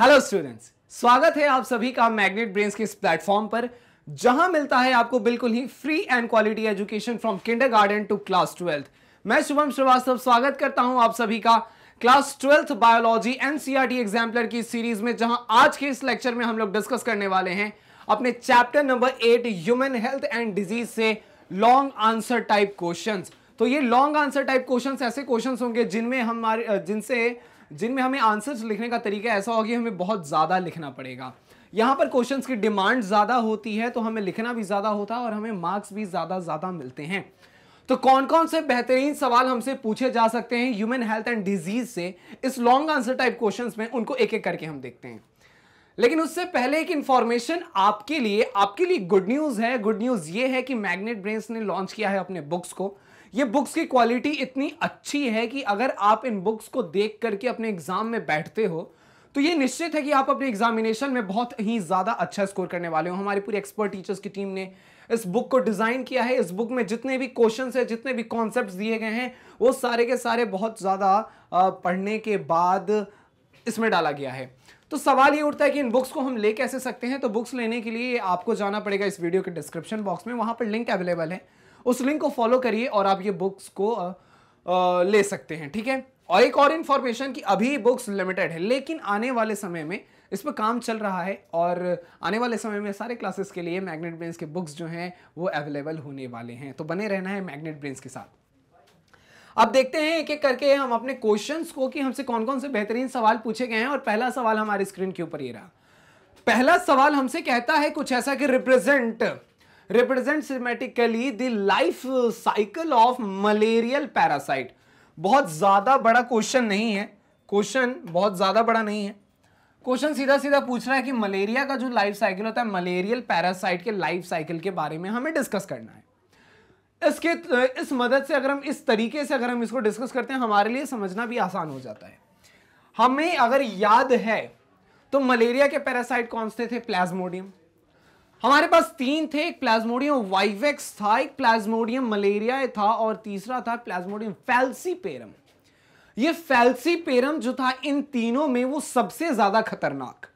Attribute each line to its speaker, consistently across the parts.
Speaker 1: Hello students स्वागत है आप सभी का मैग्नेट ब्रेन्स के इस प्लेटफॉर्म पर जहां मिलता है आपको बिल्कुल ही free and quality education from kindergarten to class twelfth मैं शुभम श्रीवास्तव स्वागत करता हूं आप सभी का class twelfth biology NCERT exemplar की सीरीज में जहां आज के इस लेक्चर में हम लोग डिस्कस करने वाले हैं अपने chapter number eight human health and disease से लॉन्ग आंसर टाइप क्वेश्चन तो ये लॉन्ग आंसर टाइप क्वेश्चंस ऐसे क्वेश्चंस होंगे जिनमें हमारे जिनसे जिनमें हमें आंसर्स लिखने का तरीका ऐसा होगा कि हमें बहुत ज़्यादा लिखना पड़ेगा यहाँ पर क्वेश्चन की डिमांड ज़्यादा होती है तो हमें लिखना भी ज़्यादा होता है और हमें मार्क्स भी ज़्यादा ज़्यादा मिलते हैं तो कौन कौन से बेहतरीन सवाल हमसे पूछे जा सकते हैं ह्यूमन हेल्थ एंड डिजीज से इस लॉन्ग आंसर टाइप क्वेश्चंस में उनको एक एक करके हम देखते हैं लेकिन उससे पहले एक इंफॉर्मेशन आपके लिए आपके लिए गुड न्यूज है गुड न्यूज ये है कि मैग्नेट ब्रेन्स ने लॉन्च किया है अपने बुक्स को ये बुक्स की क्वालिटी इतनी अच्छी है कि अगर आप इन बुक्स को देख करके अपने एग्जाम में बैठते हो तो ये निश्चित है कि आप अपने एग्जामिनेशन में बहुत ही ज़्यादा अच्छा स्कोर करने वाले हो हमारी पूरी एक्सपर्ट टीचर्स की टीम ने इस बुक को डिज़ाइन किया है इस बुक में जितने भी क्वेश्चन है जितने भी कॉन्सेप्ट दिए गए हैं वो सारे के सारे बहुत ज़्यादा पढ़ने के बाद इसमें डाला गया है तो सवाल ये उठता है कि इन बुक्स को हम ले कैसे सकते हैं तो बुक्स लेने के लिए आपको जाना पड़ेगा इस वीडियो के डिस्क्रिप्शन बॉक्स में वहाँ पर लिंक अवेलेबल है उस लिंक को फॉलो करिए और आप ये बुक्स को ले सकते हैं ठीक है और एक और इन्फॉर्मेशन कि अभी बुक्स लिमिटेड है लेकिन आने वाले समय में इस पर काम चल रहा है और आने वाले समय में सारे क्लासेस के लिए मैग्नेट ब्रेन्स के बुक्स जो हैं वो अवेलेबल होने वाले हैं तो बने रहना है मैग्नेट ब्रेन्स के साथ अब देखते हैं एक एक करके हम अपने क्वेश्चंस को कि हमसे कौन कौन से बेहतरीन सवाल पूछे गए हैं और पहला सवाल हमारे स्क्रीन के ऊपर ये रहा पहला सवाल हमसे कहता है कुछ ऐसा कि represent represent schematically the life cycle of malarial parasite बहुत ज़्यादा बड़ा क्वेश्चन नहीं है क्वेश्चन बहुत ज़्यादा बड़ा नहीं है क्वेश्चन सीधा सीधा पूछ रहा है कि मलेरिया का जो लाइफ साइकिल होता है मलेरियल पैरासाइट के लाइफ साइकिल के बारे में हमें डिस्कस करना है इसके इस मदद से अगर हम इस तरीके से अगर हम इसको डिस्कस करते हैं हमारे लिए समझना भी आसान हो जाता है हमें अगर याद है तो मलेरिया के पैरासाइट कौन से थे प्लाज्मोडियम हमारे पास तीन थे एक प्लाज्मोडियम वाइवेक्स था एक प्लाज्मोडियम मलेरिया था और तीसरा था प्लाज्मोडियम फैल्सीपेरम ये फैल्सीपेरम जो था इन तीनों में वो सबसे ज्यादा खतरनाक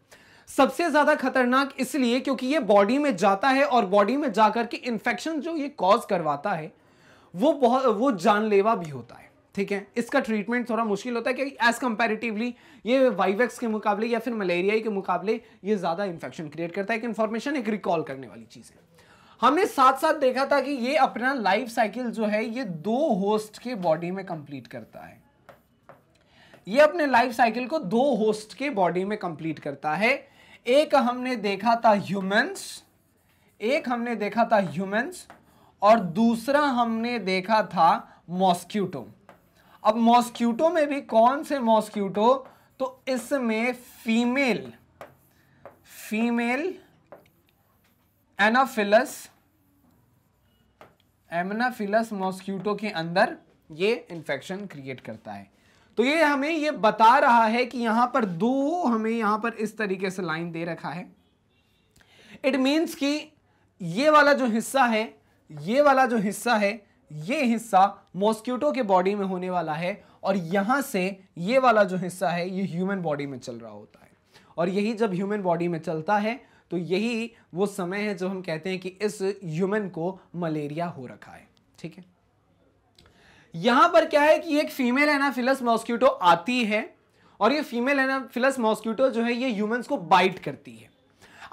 Speaker 1: सबसे ज्यादा खतरनाक इसलिए क्योंकि ये बॉडी में जाता है और बॉडी में जाकर के इन्फेक्शन जो ये कॉज करवाता है वो बहुत वो जानलेवा भी होता है ठीक है इसका ट्रीटमेंट थोड़ा मुश्किल होता है क्योंकि एज़ कंपेरेटिवली ये वाइवेक्स के मुकाबले या फिर मलेरिया के मुकाबले ये ज़्यादा इन्फेक्शन क्रिएट करता है एक इन्फॉर्मेशन एक रिकॉल करने वाली चीज़ है हमने साथ साथ देखा था कि ये अपना लाइफ साइकिल जो है ये दो होस्ट के बॉडी में कंप्लीट करता है ये अपने लाइफ साइकिल को दो होस्ट के बॉडी में कंप्लीट करता है एक हमने देखा था ह्यूमंस एक हमने देखा था ह्यूमंस और दूसरा हमने देखा था मॉस्क्यूटो अब मॉस्क्यूटो में भी कौन से मॉस्क्यूटो तो इसमें female female anopheles anopheles mosquito के अंदर ये इंफेक्शन क्रिएट करता है तो ये हमें ये बता रहा है कि यहां पर दो हमें यहां पर इस तरीके से लाइन दे रखा है इट मीन्स कि ये वाला जो हिस्सा है ये वाला जो हिस्सा है ये हिस्सा मॉस्क्यूटो के बॉडी में होने वाला है और यहां से ये वाला जो हिस्सा है ये ह्यूमन बॉडी में चल रहा होता है और यही जब ह्यूमन बॉडी में चलता है तो यही वो समय है जब हम कहते हैं कि इस ह्यूमन को मलेरिया हो रखा है ठीक है यहां पर क्या है कि एक फीमेल एनाफिलस मॉस्क्यूटो आती है और ये फीमेल एनाफिलस मॉस्क्यूटो जो है ये ह्यूमन को बाइट करती है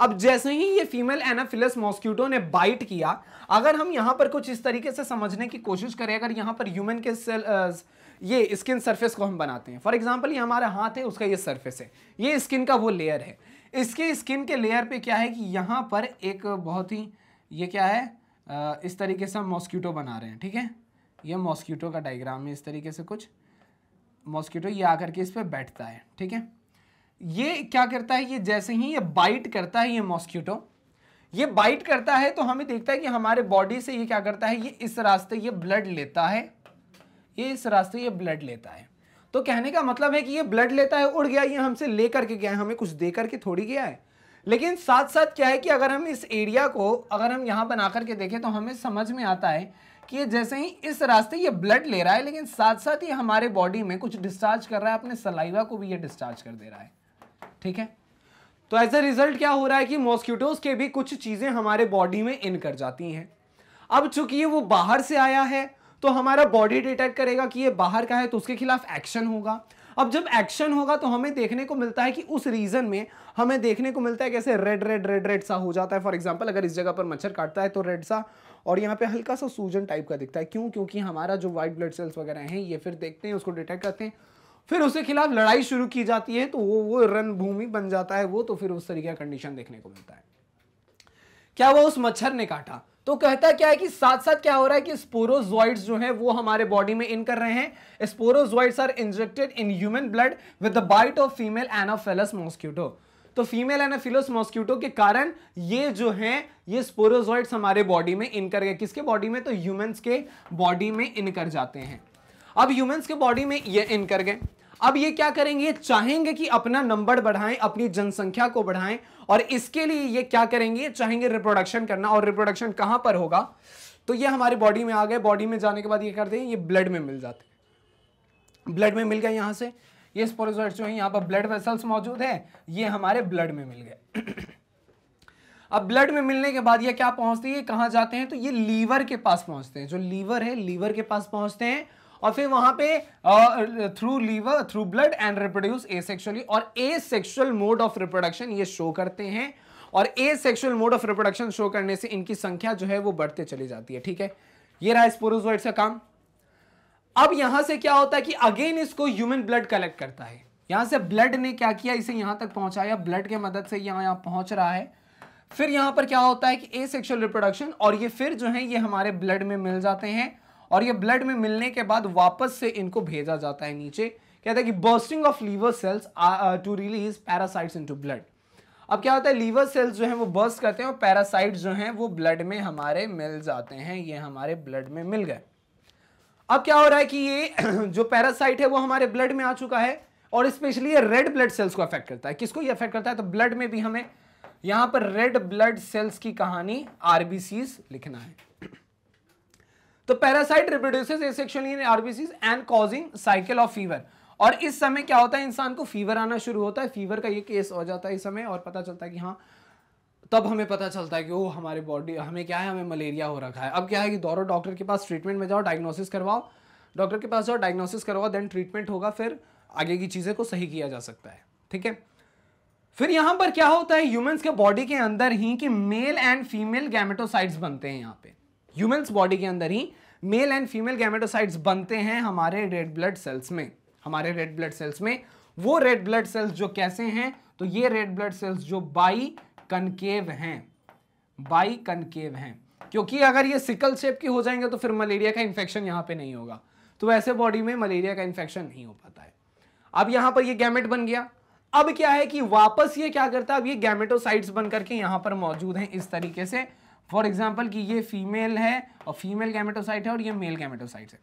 Speaker 1: अब जैसे ही ये फीमेल एनाफिलस मॉस्क्यूटो ने बाइट किया अगर हम यहाँ पर कुछ इस तरीके से समझने की कोशिश करें अगर यहाँ पर ह्यूमन के सेल uh, ये स्किन सरफेस को हम बनाते हैं फॉर एग्जाम्पल ये हमारा हाथ है उसका ये सरफेस है ये स्किन का वो लेयर है इसके स्किन के लेयर पे क्या है कि यहाँ पर एक बहुत ही ये क्या है uh, इस तरीके से हम मॉस्क्यूटो बना रहे हैं ठीक है ये मॉस्क्यूटो का डायग्राम है इस तरीके से कुछ मॉस्क्यूटो ये आकर के इस पर बैठता है ठीक है ये क्या करता है ये जैसे ही ये बाइट करता है ये मॉस्क्यूटो ये बाइट करता है तो हमें देखता है कि हमारे बॉडी से ये क्या करता है ये इस रास्ते ये ब्लड लेता है ये इस रास्ते ये ब्लड लेता है तो कहने का मतलब है कि ये ब्लड लेता है उड़ गया ये हमसे ले करके गया है हमें कुछ दे करके थोड़ी गया है लेकिन साथ साथ क्या है कि अगर हम इस एरिया को अगर हम यहाँ बना करके देखें तो हमें समझ में आता है कि ये जैसे ही इस रास्ते ये ब्लड ले रहा है लेकिन साथ साथ ये हमारे बॉडी में कुछ डिस्चार्ज कर रहा है अपने सलाइवा को भी ये डिस्चार्ज कर दे रहा है ठीक है तो एज अ रिजल्ट क्या हो रहा है कि मॉस्किटोज के भी कुछ चीज़ें हमारे बॉडी में इन कर जाती हैं अब चूंकि ये वो बाहर से आया है तो हमारा बॉडी डिटेक्ट करेगा कि ये बाहर का है तो उसके खिलाफ एक्शन होगा अब जब एक्शन होगा तो हमें देखने को मिलता है कि उस रीजन में हमें देखने को मिलता है कैसे रेड रेड रेड रेड सा हो जाता है फॉर एग्जाम्पल अगर इस जगह पर मच्छर काटता है तो रेड सा और यहाँ पे हल्का सा सूजन टाइप का दिखता है क्यों क्योंकि हमारा जो व्हाइट ब्लड सेल्स वगैरह हैं ये फिर देखते हैं उसको डिटेक्ट करते हैं फिर उसके खिलाफ लड़ाई शुरू की जाती है तो वो वो रणभूमि बन जाता है वो तो फिर उस तरीके का कंडीशन देखने को मिलता है क्या वो उस मच्छर ने काटा तो कहता क्या है कि साथ साथ क्या हो रहा है कि स्पोरोजॉइड्स जो है वो हमारे बॉडी में इन कर रहे हैं sporozoites are injected in human blood with the bite of female Anopheles mosquito तो फीमेल एनाफिलस मॉस्क्यूटो के कारण ये जो है ये स्पोरोजॉइड्स हमारे बॉडी में इन कर गए किसके बॉडी में तो ह्यूमंस के बॉडी में इन कर जाते हैं अब ह्यूमंस के बॉडी में ये इन कर गए अब ये क्या करेंगे चाहेंगे कि अपना नंबर बढ़ाएं अपनी जनसंख्या को बढ़ाएं और इसके लिए ये क्या करेंगे चाहेंगे रिप्रोडक्शन करना और रिप्रोडक्शन कहां पर होगा तो ये हमारे बॉडी में आ गए बॉडी में जाने के बाद ये करते हैं ये ब्लड में मिल जाते ब्लड में मिल गए यहां से ये स्पोरोसाइट जो है यहां पर ब्लड वेसल्स मौजूद है ये हमारे ब्लड में मिल गए अब ब्लड में मिलने के बाद ये क्या पहुंचते हैं कहां जाते हैं तो ये लीवर के पास पहुंचते हैं जो लीवर है लीवर के पास पहुंचते हैं और फिर वहां पे through liver through blood and reproduce asexually और asexual mode of reproduction ये शो करते हैं और asexual mode of reproduction show करने से इनकी संख्या जो है वो बढ़ते चली जाती है ठीक है ये रहा स्पोरोजोइड का काम अब यहां से क्या होता है कि अगेन इसको ह्यूमन ब्लड कलेक्ट करता है यहां से ब्लड ने क्या किया इसे यहां तक पहुंचाया ब्लड के मदद से यहां यहां पहुंच रहा है फिर यहां पर क्या होता है कि ए सेक्शुअल रिप्रोडक्शन और ये फिर जो है ये हमारे ब्लड में मिल जाते हैं और ये ब्लड में मिलने के बाद वापस से इनको भेजा जाता है नीचे कहता है कि bursting of liver cells to release parasites into blood अब क्या होता है लीवर सेल्स जो हैं वो बर्स्ट करते हैं और पैरासाइट जो हैं वो ब्लड में हमारे मिल जाते हैं ये हमारे ब्लड में मिल गए अब क्या हो रहा है कि ये जो पैरासाइट है वो हमारे ब्लड में आ चुका है और स्पेशली ये रेड ब्लड सेल्स को अफेक्ट करता है किसको ये अफेक्ट करता है तो ब्लड में भी हमें यहां पर रेड ब्लड सेल्स की कहानी आरबीसी लिखना है तो parasite reproduces in and causing cycle of fever और इस समय क्या होता है इंसान को फीवर आना शुरू होता है फीवर का ये केस हो जाता है इस समय और पता चलता है कि हाँ तब हमें पता चलता है कि ओ हमारे बॉडी हमें क्या है हमें मलेरिया हो रखा है अब क्या है कि दौरों डॉक्टर के पास ट्रीटमेंट में जाओ डायग्नोसिस करवाओ डॉक्टर के पास जाओ डायग्नोसिस करवाओ देन ट्रीटमेंट होगा फिर आगे की चीज़ें को सही किया जा सकता है ठीक है फिर यहाँ पर क्या होता है ह्यूमन्स के बॉडी के अंदर ही कि मेल एंड फीमेल गैमेटोसाइट्स बनते हैं यहाँ पे ह्यूमन्स बॉडी के अंदर ही मेल एंड फीमेल गैमेटोसाइट्स बनते हैं हमारे रेड ब्लड सेल्स में हमारे रेड ब्लड सेल्स में वो रेड ब्लड सेल्स जो कैसे हैं तो ये रेड ब्लड सेल्स जो बाई कनकेव हैं बाई कनकेव हैं क्योंकि अगर ये सिकल शेप के हो जाएंगे तो फिर मलेरिया का इन्फेक्शन यहाँ पे नहीं होगा तो ऐसे बॉडी में मलेरिया का इन्फेक्शन नहीं हो पाता है अब यहाँ पर ये गैमेट बन गया अब क्या है कि वापस ये क्या करता है अब ये गैमेटोसाइट्स बन करके यहाँ पर मौजूद हैं इस तरीके से फॉर एग्जाम्पल कि ये फीमेल है और फीमेल गैमेटोसाइट है और ये मेल गैमेटोसाइट है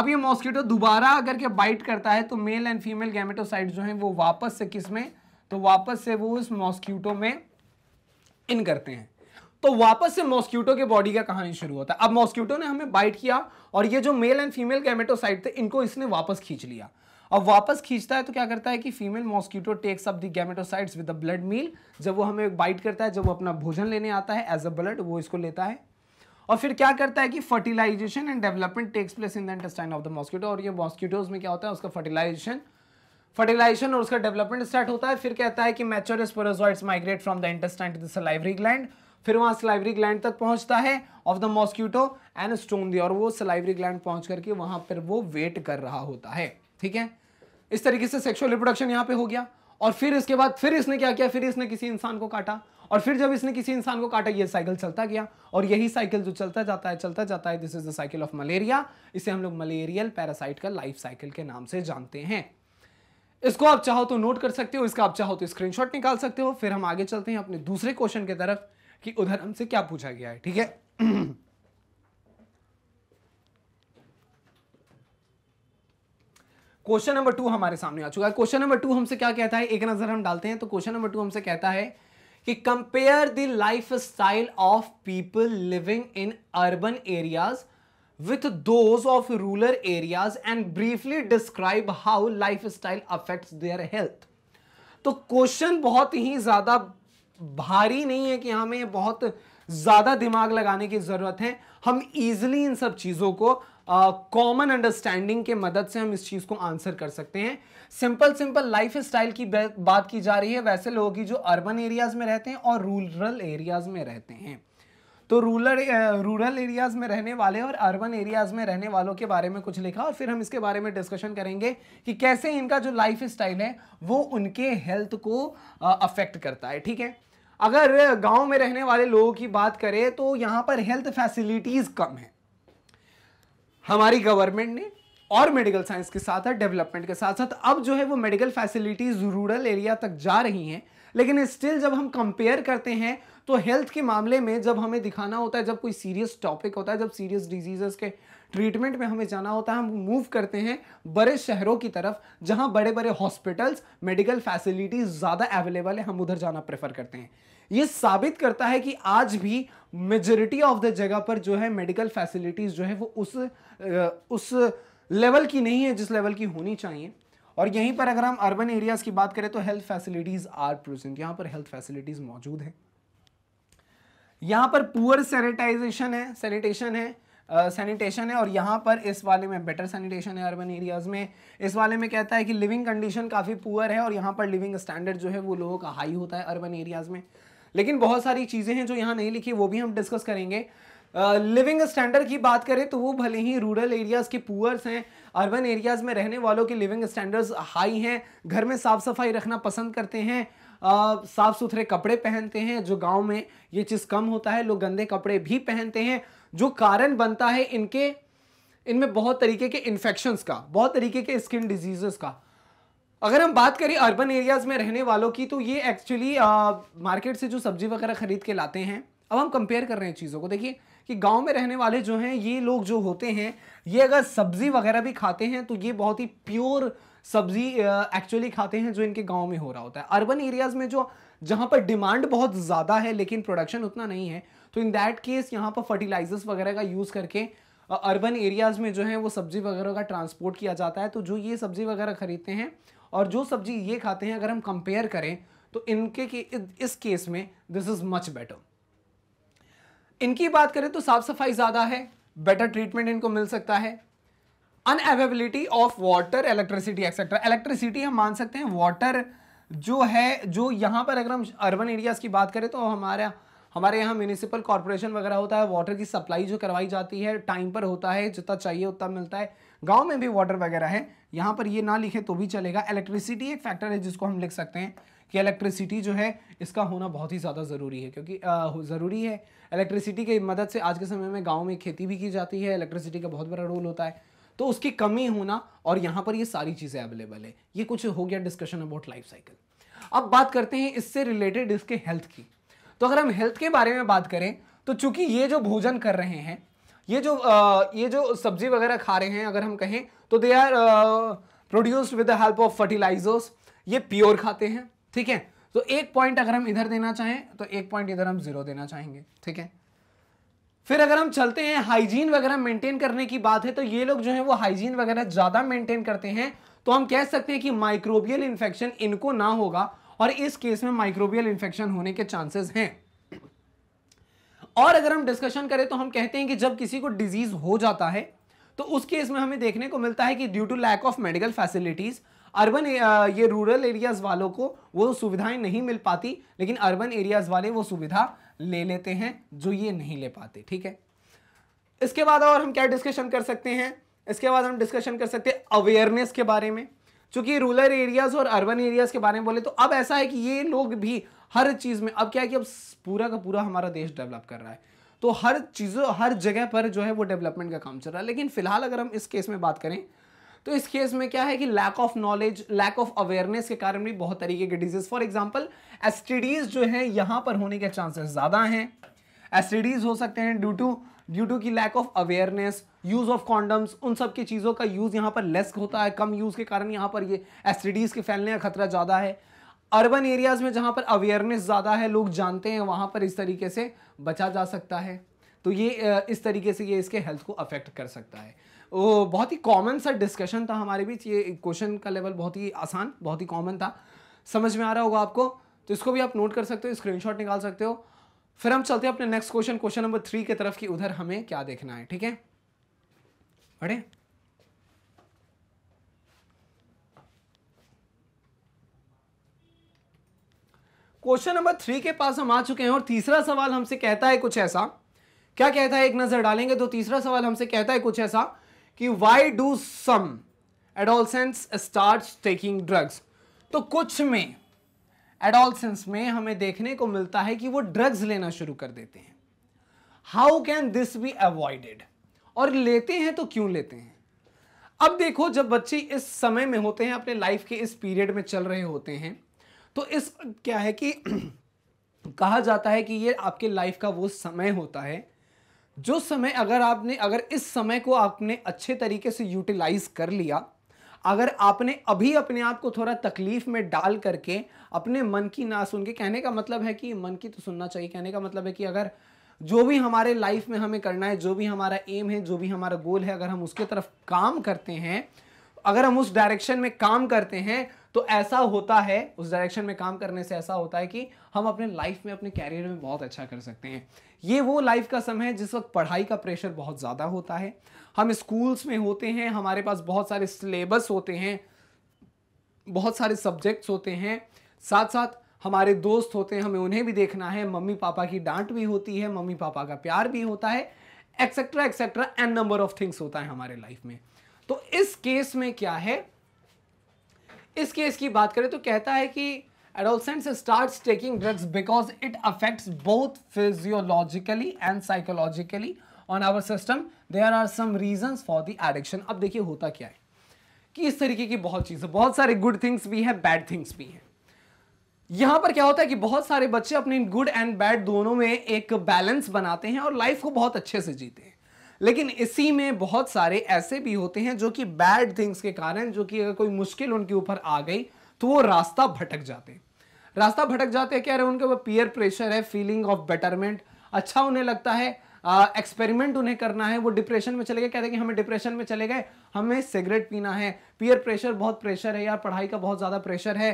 Speaker 1: अब ये मॉस्किटो दोबारा अगर के बाइट करता है तो मेल एंड फीमेल गैमेटोसाइट जो है वो वापस से किस में तो वापस से वो उस मॉस्क्यूटो में इन करते हैं तो वापस से मॉस्क्यूटो के बॉडी का कहानी शुरू होता है अब मॉस्क्यूटो ने हमें बाइट किया और ये जो मेल एंड फीमेल गैमेटोसाइट थे इनको इसने वापस खींच लिया अब वापस खींचता है तो क्या करता है कि female mosquito takes up the gametocytes with the blood meal जब वो हमें बाइट करता है जब वो अपना भोजन लेने आता है एज अ ब्लड वो इसको लेता है और फिर क्या करता है कि fertilization and development takes place in the intestine of the mosquito और ये मॉस्किटोज में क्या होता है उसका फर्टिलाइजेशन फर्टिलाइजेशन और उसका डेवलपमेंट स्टार्ट होता है फिर कहता है कि mature sporozoites migrate from the intestine to the salivary gland फिर वहां सलाइवरी ग्लैंड तक पहुंचता है of the mosquito and stone the और वो सलाइवरी ग्लैंड पहुंच करके वहां पर वो वेट कर रहा होता है ठीक है इस तरीके से सेक्सुअल रिप्रोडक्शन यहाँ पे हो गया और फिर इसके बाद फिर इसने क्या किया फिर इसने किसी इंसान को काटा और फिर जब इसने किसी इंसान को काटा ये साइकिल चलता गया और यही साइकिल जो चलता जाता है चलता जाता है this is the cycle of malaria इसे हम लोग मलेरियल पैरासाइट का लाइफ साइकिल के नाम से जानते हैं इसको आप चाहो तो नोट कर सकते हो इसका आप चाहो तो स्क्रीनशॉट निकाल सकते हो फिर हम आगे चलते हैं अपने दूसरे क्वेश्चन की तरफ कि उधर हमसे क्या पूछा गया है ठीक है क्वेश्चन नंबर टू हमारे सामने आ चुका है क्वेश्चन नंबर टू हमसे क्या कहता है एक नजर हम डालते हैं तो क्वेश्चन नंबर टू हमसे कहता है कि compare the lifestyle of people living in urban areas with those of rural areas and briefly describe how lifestyle affect their health तो क्वेश्चन बहुत ही ज्यादा भारी नहीं है कि हमें बहुत ज्यादा दिमाग लगाने की जरूरत है हम इजिली इन सब चीजों को कॉमन uh, अंडरस्टैंडिंग के मदद से हम इस चीज़ को आंसर कर सकते हैं सिंपल सिंपल लाइफ स्टाइल की बात की जा रही है वैसे लोगों की जो अर्बन एरियाज़ में रहते हैं और रूरल एरियाज़ में रहते हैं तो रूरल रूरल एरियाज़ में रहने वाले और अर्बन एरियाज़ में रहने वालों के बारे में कुछ लिखा और फिर हम इसके बारे में डिस्कशन करेंगे कि कैसे इनका जो लाइफ स्टाइल है वो उनके हेल्थ को अफेक्ट करता है ठीक है अगर गांव में रहने वाले लोगों की बात करें तो यहाँ पर हेल्थ फैसिलिटीज़ कम है हमारी गवर्नमेंट ने और मेडिकल साइंस के साथ साथ डेवलपमेंट के साथ साथ अब जो है वो मेडिकल फैसिलिटीज़ रूरल एरिया तक जा रही हैं लेकिन स्टिल जब हम कंपेयर करते हैं तो हेल्थ के मामले में जब हमें दिखाना होता है जब कोई सीरियस टॉपिक होता है जब सीरियस डिजीजेस के ट्रीटमेंट में हमें जाना होता है हम मूव करते हैं बड़े शहरों की तरफ जहां बड़े बड़े हॉस्पिटल्स मेडिकल फैसिलिटीज़ ज़्यादा अवेलेबल है हम उधर जाना प्रेफर करते हैं ये साबित करता है कि आज भी मेजोरिटी ऑफ द जगह पर जो है मेडिकल फैसिलिटीज़ जो है वो उस उस लेवल की नहीं है जिस लेवल की होनी चाहिए और यहीं पर अगर हम अर्बन एरियाज़ की बात करें तो हेल्थ फैसिलिटीज़ आर प्रेजेंट यहां पर हेल्थ फैसिलिटीज़ मौजूद है यहाँ पर पुअर सैनिटाइजेशन है सैनिटेशन है सैनिटेशन uh, है और यहाँ पर इस वाले में बेटर सैनिटेशन है अर्बन एरियाज़ में इस वाले में कहता है कि लिविंग कंडीशन काफ़ी पुअर है और यहाँ पर लिविंग स्टैंडर्ड जो है वो लोगों का हाई होता है अर्बन एरियाज़ में लेकिन बहुत सारी चीज़ें हैं जो यहाँ नहीं लिखी वो भी हम डिस्कस करेंगे लिविंग uh, स्टैंडर्ड की बात करें तो वो भले ही रूरल एरियाज़ के पुअर्स हैं अर्बन एरियाज़ में रहने वालों के लिविंग स्टैंडर्ड्स हाई हैं घर में साफ़ सफाई रखना पसंद करते हैं Uh, साफ सुथरे कपड़े पहनते हैं जो गांव में ये चीज़ कम होता है लोग गंदे कपड़े भी पहनते हैं जो कारण बनता है इनके इनमें बहुत तरीके के इन्फेक्शंस का बहुत तरीके के स्किन डिजीजेस का अगर हम बात करें अर्बन एरियाज़ में रहने वालों की तो ये एक्चुअली मार्केट से जो सब्जी वगैरह ख़रीद के लाते हैं अब हम कंपेयर कर रहे हैं चीज़ों को देखिए कि गांव में रहने वाले जो हैं ये लोग जो होते हैं ये अगर सब्ज़ी वगैरह भी खाते हैं तो ये बहुत ही प्योर सब्ज़ी एक्चुअली खाते हैं जो इनके गांव में हो रहा होता है अर्बन एरियाज़ में जो जहाँ पर डिमांड बहुत ज़्यादा है लेकिन प्रोडक्शन उतना नहीं है तो इन दैट केस यहाँ पर फर्टिलाइजर्स वगैरह का यूज़ करके अर्बन एरियाज़ में जो है वो सब्ज़ी वगैरह का ट्रांसपोर्ट किया जाता है तो जो ये सब्ज़ी वगैरह ख़रीदते हैं और जो सब्जी ये खाते हैं अगर हम कंपेयर करें तो इनके के, इस केस में दिस इज मच बेटर इनकी बात करें तो साफ सफाई ज़्यादा है बेटर ट्रीटमेंट इनको मिल सकता है unavailability of water electricity etcetera electricity हम मान सकते हैं वाटर जो है जो यहाँ पर अगर हम अर्बन एरियाज़ की बात करें तो हमारा हमारे यहाँ म्यूनिसिपल कॉरपोरेशन वगैरह होता है वाटर की सप्लाई जो करवाई जाती है टाइम पर होता है जितना चाहिए उतना मिलता है गांव में भी वाटर वगैरह है यहाँ पर ये ना लिखे तो भी चलेगा इलेक्ट्रिसिटी एक फैक्टर है जिसको हम लिख सकते हैं कि इलेक्ट्रिसिटी जो है इसका होना बहुत ही ज़्यादा ज़रूरी है क्योंकि ज़रूरी है इलेक्ट्रिसिटी की मदद से आज के समय में गाँव में खेती भी की जाती है इलेक्ट्रिसिटी का बहुत बड़ा रोल होता है तो उसकी कमी होना और यहाँ पर ये सारी चीज़ें अवेलेबल है ये कुछ हो गया डिस्कशन अबाउट लाइफ साइकिल अब बात करते हैं इससे रिलेटेड इसके हेल्थ की तो अगर हम हेल्थ के बारे में बात करें तो चूंकि ये जो भोजन कर रहे हैं ये जो आ, ये जो सब्जी वगैरह खा रहे हैं अगर हम कहें तो they are produced with the help of fertilizers ये प्योर खाते हैं ठीक है तो एक पॉइंट अगर हम इधर देना चाहें तो एक पॉइंट इधर हम जीरो देना चाहेंगे ठीक है फिर अगर हम चलते हैं हाइजीन वगैरह मेंटेन करने की बात है तो ये लोग जो है वो हाइजीन वगैरह ज़्यादा मेंटेन करते हैं तो हम कह सकते हैं कि माइक्रोबियल इन्फेक्शन इनको ना होगा और इस केस में माइक्रोबियल इन्फेक्शन होने के चांसेस हैं और अगर हम डिस्कशन करें तो हम कहते हैं कि जब किसी को डिजीज हो जाता है तो उस केस में हमें देखने को मिलता है कि due to lack of medical facilities urban ये रूरल एरियाज वालों को वो सुविधाएं नहीं मिल पाती लेकिन अर्बन एरियाज वाले वो सुविधा ले लेते हैं जो ये नहीं ले पाते ठीक है इसके बाद और हम क्या डिस्कशन कर सकते हैं इसके बाद हम डिस्कशन कर सकते हैं अवेयरनेस के बारे में चूंकि रूरल एरियाज और अर्बन एरियाज के बारे में बोले तो अब ऐसा है कि ये लोग भी हर चीज़ में अब क्या है कि अब पूरा का पूरा हमारा देश डेवलप कर रहा है तो हर चीज़ों हर जगह पर जो है वो डेवलपमेंट का काम चल रहा है लेकिन फिलहाल अगर हम इस केस में बात करें तो इस केस में क्या है कि lack of knowledge lack of awareness के कारण भी बहुत तरीके के डिजीज फॉर एग्जाम्पल एसटीडीज जो है यहाँ पर होने के चांसेस ज़्यादा हैं एसटीडीज हो सकते हैं ड्यू टू ड्यू टू की lack of awareness use of condoms उन सब की चीज़ों का यूज़ यहाँ पर लेस होता है कम यूज़ के कारण यहाँ पर ये एसटीडीज के फैलने का खतरा ज़्यादा है अर्बन एरियाज में जहाँ पर अवेयरनेस ज़्यादा है लोग जानते हैं वहाँ पर इस तरीके से बचा जा सकता है तो ये इस तरीके से ये इसके हेल्थ को अफेक्ट कर सकता है वो बहुत ही कॉमन सा डिस्कशन था हमारे बीच ये क्वेश्चन का लेवल बहुत ही आसान बहुत ही कॉमन था समझ में आ रहा होगा आपको तो इसको भी आप नोट कर सकते हो स्क्रीनशॉट निकाल सकते हो फिर हम चलते हैं अपने next question question number three की तरफ कि उधर हमें क्या देखना है ठीक है बढ़े क्वेश्चन नंबर थ्री के पास हम आ चुके हैं और तीसरा सवाल हमसे कहता है कुछ ऐसा क्या कहता है एक नजर डालेंगे तो तीसरा सवाल हमसे कहता है कुछ ऐसा कि why do some adolescence start taking drugs तो कुछ में एडोलसेंस में हमें देखने को मिलता है कि वो ड्रग्स लेना शुरू कर देते हैं how can this be avoided और लेते हैं तो क्यों लेते हैं अब देखो जब बच्चे इस समय में होते हैं अपने लाइफ के इस पीरियड में चल रहे होते हैं तो इस क्या है कि कहा जाता है कि ये आपके लाइफ का वो समय होता है जो समय अगर आपने अगर इस समय को आपने अच्छे तरीके से यूटिलाइज कर लिया अगर आपने अभी अपने आप को थोड़ा तकलीफ में डाल करके अपने मन की ना सुन के कहने का मतलब है कि मन की तो सुनना चाहिए कहने का मतलब है कि अगर जो भी हमारे लाइफ में हमें करना है जो भी हमारा एम है जो भी हमारा गोल है अगर हम उसके तरफ काम करते हैं अगर हम उस डायरेक्शन में काम करते हैं तो ऐसा होता है उस डायरेक्शन में काम करने से ऐसा होता है कि हम अपने लाइफ में अपने कैरियर में बहुत अच्छा कर सकते हैं ये वो लाइफ का समय है जिस वक्त पढ़ाई का प्रेशर बहुत ज़्यादा होता है हम स्कूल्स में होते हैं हमारे पास बहुत सारे सिलेबस होते हैं बहुत सारे सब्जेक्ट्स होते हैं साथ साथ हमारे दोस्त होते हैं हमें उन्हें भी देखना है मम्मी पापा की डांट भी होती है मम्मी पापा का प्यार भी होता है etcetera etcetera an number of things होता है हमारे लाइफ में तो इस केस में क्या है इस केस की बात करें तो कहता है कि adolescent start taking drugs because it affect both physiologically and psychologically on our system there are some reason for the addiction अब देखिए होता क्या है कि इस तरीके की बहुत चीज़ें बहुत सारे गुड थिंग्स भी हैं बैड थिंग्स भी हैं यहां पर क्या होता है कि बहुत सारे बच्चे अपने गुड एंड बैड दोनों में एक बैलेंस बनाते हैं और लाइफ को बहुत अच्छे से जीते हैं लेकिन इसी में बहुत सारे ऐसे भी होते हैं जो कि बैड थिंग्स के कारण जो कि अगर कोई मुश्किल उनके ऊपर आ गई तो वो रास्ता भटक जाते रास्ता भटक जाते हैं कह रहे उनके ऊपर पीयर प्रेशर है फीलिंग ऑफ बेटरमेंट अच्छा उन्हें लगता है एक्सपेरिमेंट उन्हें करना है वो डिप्रेशन में चले गए कहते हैं कि हमें डिप्रेशन में चले गए हमें सिगरेट पीना है पीयर प्रेशर बहुत प्रेशर है यार पढ़ाई का बहुत ज़्यादा प्रेशर है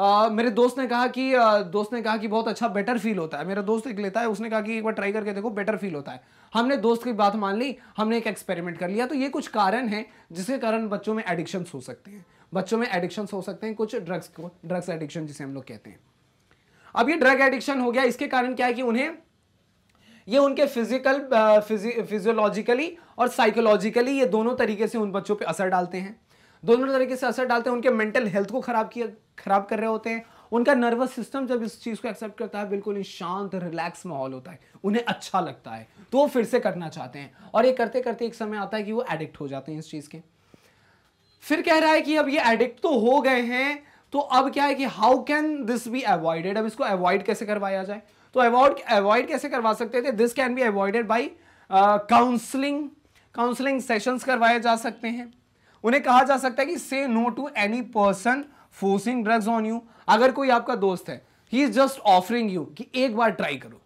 Speaker 1: मेरे दोस्त ने कहा कि दोस्त ने कहा कि बहुत अच्छा बेटर फील होता है मेरा दोस्त एक लेता है उसने कहा कि एक बार ट्राई करके देखो बेटर फील होता है हमने दोस्त की बात मान ली हमने एक एक्सपेरिमेंट कर लिया तो ये कुछ कारण हैं जिसके कारण बच्चों में एडिक्शंस हो सकते हैं बच्चों में एडिक्शंस हो सकते हैं कुछ ड्रग्स को ड्रग्स एडिक्शन जिसे हम लोग कहते हैं अब ये ड्रग एडिक्शन हो गया इसके कारण क्या है कि उन्हें ये उनके फिजिकल फिजियोलॉजिकली और साइकोलॉजिकली ये दोनों तरीके से उन बच्चों पे असर डालते हैं दोनों तरीके से असर डालते हैं उनके मेंटल हेल्थ को खराब किया खराब कर रहे होते हैं उनका नर्वस सिस्टम जब इस चीज़ को एक्सेप्ट करता है बिल्कुल शांत रिलैक्स माहौल होता है उन्हें अच्छा लगता है तो वो फिर से करना चाहते हैं और ये करते करते एक समय आता है कि वो एडिक्ट हो जाते हैं इस चीज़ के फिर कह रहा है कि अब ये एडिक्ट तो हो गए हैं तो अब क्या है कि how can this be avoided अब इसको अवॉइड कैसे करवाया जाए तो अवॉइड अवॉइड कैसे करवा सकते थे this can be avoided by counselling counselling sessions करवाए जा सकते हैं उन्हें कहा जा सकता है कि say no to any person forcing drugs on you अगर कोई आपका दोस्त है he is just offering you कि एक बार ट्राई करो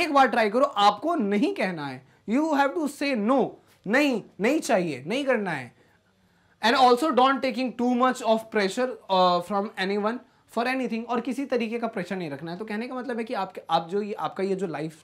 Speaker 1: एक बार ट्राई करो आपको नहीं कहना है you have to say no नहीं नहीं चाहिए नहीं करना है and also don't taking too much of pressure from anyone for thing और किसी तरीके का प्रेशर नहीं रखना है तो कहने का मतलब है कि आप आप जो ये आपका ये जो लाइफ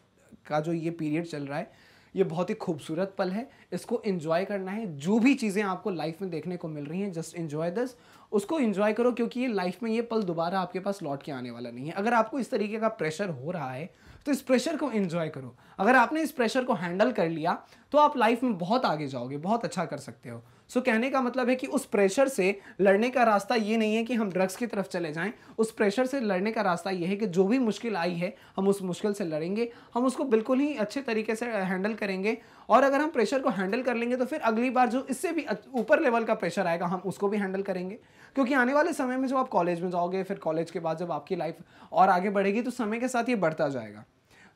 Speaker 1: का जो ये पीरियड चल रहा है ये बहुत ही खूबसूरत पल है इसको इन्जॉय करना है जो भी चीज़ें आपको लाइफ में देखने को मिल रही हैं जस्ट इन्जॉय दिस उसको इन्जॉय करो क्योंकि ये लाइफ में ये पल दोबारा आपके पास लौट के आने वाला नहीं है अगर आपको इस तरीके का प्रेशर हो रहा है तो इस प्रेशर को इन्जॉय करो अगर आपने इस प्रेशर को हैंडल कर लिया तो आप लाइफ में बहुत आगे जाओगे बहुत अच्छा कर सकते हो सो कहने का मतलब है कि उस प्रेशर से लड़ने का रास्ता ये नहीं है कि हम ड्रग्स की तरफ चले जाएं उस प्रेशर से लड़ने का रास्ता ये है कि जो भी मुश्किल आई है हम उस मुश्किल से लड़ेंगे हम उसको बिल्कुल ही अच्छे तरीके से हैंडल करेंगे और अगर हम प्रेशर को हैंडल कर लेंगे तो फिर अगली बार जो इससे भी ऊपर लेवल का प्रेशर आएगा हम उसको भी हैंडल करेंगे क्योंकि आने वाले समय में जब आप कॉलेज में जाओगे फिर कॉलेज के बाद जब आपकी लाइफ और आगे बढ़ेगी तो समय के साथ ये बढ़ता जाएगा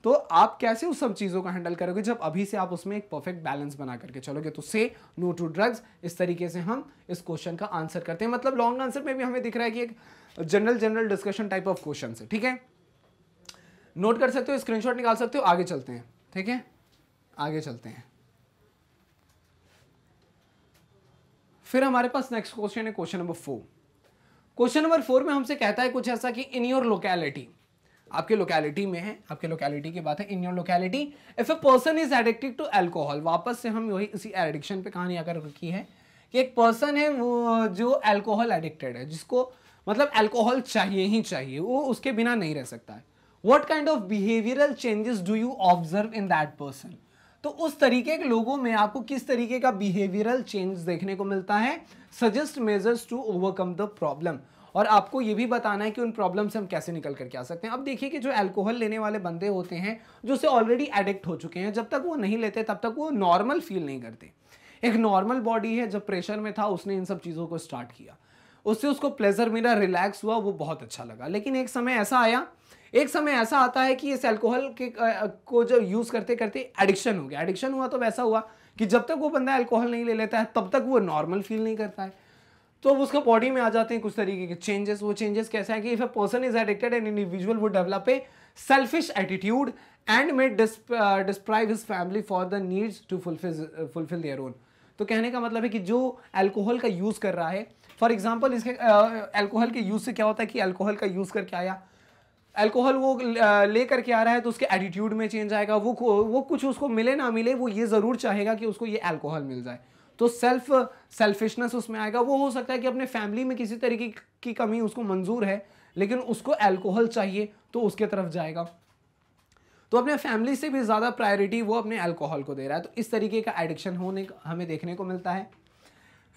Speaker 1: तो आप कैसे उस सब चीज़ों को हैंडल करोगे जब अभी से आप उसमें एक परफेक्ट बैलेंस बना करके चलोगे तो से नो टू ड्रग्स इस तरीके से हम इस क्वेश्चन का आंसर करते हैं मतलब लॉन्ग आंसर में भी हमें दिख रहा है कि एक general general discussion type of question है ठीक है नोट कर सकते हो स्क्रीनशॉट निकाल सकते हो आगे चलते हैं ठीक है आगे चलते हैं फिर हमारे पास नेक्स्ट क्वेश्चन है question number four question number four में हमसे कहता है कुछ ऐसा कि इन योर लोकेलिटी आपके लोकेलिटी में है आपके लोकेलिटी की बात है in your locality if a person is addicted to alcohol वापस से हम वही इसी एडिक्शन पे कहानी आकर रुकी है कि एक पर्सन है वो जो एल्कोहल एडिक्टेड है जिसको मतलब एल्कोहल चाहिए ही चाहिए वो उसके बिना नहीं रह सकता है what kind of behavioural changes do you observe in that person तो उस तरीके के लोगों में आपको किस तरीके का बिहेवियरल चेंज देखने को मिलता है suggest measures to overcome the problem और आपको ये भी बताना है कि उन प्रॉब्लम से हम कैसे निकल करके आ सकते हैं अब देखिए कि जो एल्कोहल लेने वाले बंदे होते हैं जो उसे ऑलरेडी एडिक्ट हो चुके हैं जब तक वो नहीं लेते तब तक वो नॉर्मल फील नहीं करते एक नॉर्मल बॉडी है जब प्रेशर में था उसने इन सब चीज़ों को स्टार्ट किया उससे उसको प्लेजर मिला रिलैक्स हुआ वो बहुत अच्छा लगा लेकिन एक समय ऐसा आया एक समय ऐसा आता है कि इस एल्कोहल के आ, को जब यूज़ करते करते एडिक्शन हो गया एडिक्शन हुआ तो वैसा हुआ कि जब तक वो बंदा एल्कोहल नहीं ले लेता है तब तक वो नॉर्मल फील नहीं करता है तो उसका बॉडी में आ जाते हैं कुछ तरीके के चेंजेस वो चेंजेस कैसे हैं कि if a person is addicted an individual would develop a selfish attitude and may deprive his family for the needs to fulfil fulfil their own तो कहने का मतलब है कि जो अल्कोहल का यूज़ कर रहा है फॉर एग्जाम्पल इसके अल्कोहल uh, के यूज़ से क्या होता है कि अल्कोहल का यूज़ करके आया अल्कोहल वो uh, ले करके आ रहा है तो उसके एटीट्यूड में चेंज आएगा वो वो कुछ उसको मिले ना मिले वो ये ज़रूर चाहेगा कि उसको ये अल्कोहल मिल जाए तो सेल्फ सेल्फिशनेस उसमें आएगा वो हो सकता है कि अपने फैमिली में किसी तरीके की कमी उसको मंजूर है लेकिन उसको एल्कोहल चाहिए तो उसके तरफ जाएगा तो अपने फैमिली से भी ज़्यादा प्रायोरिटी वो अपने अल्कोहल को दे रहा है तो इस तरीके का एडिक्शन होने हमें देखने को मिलता है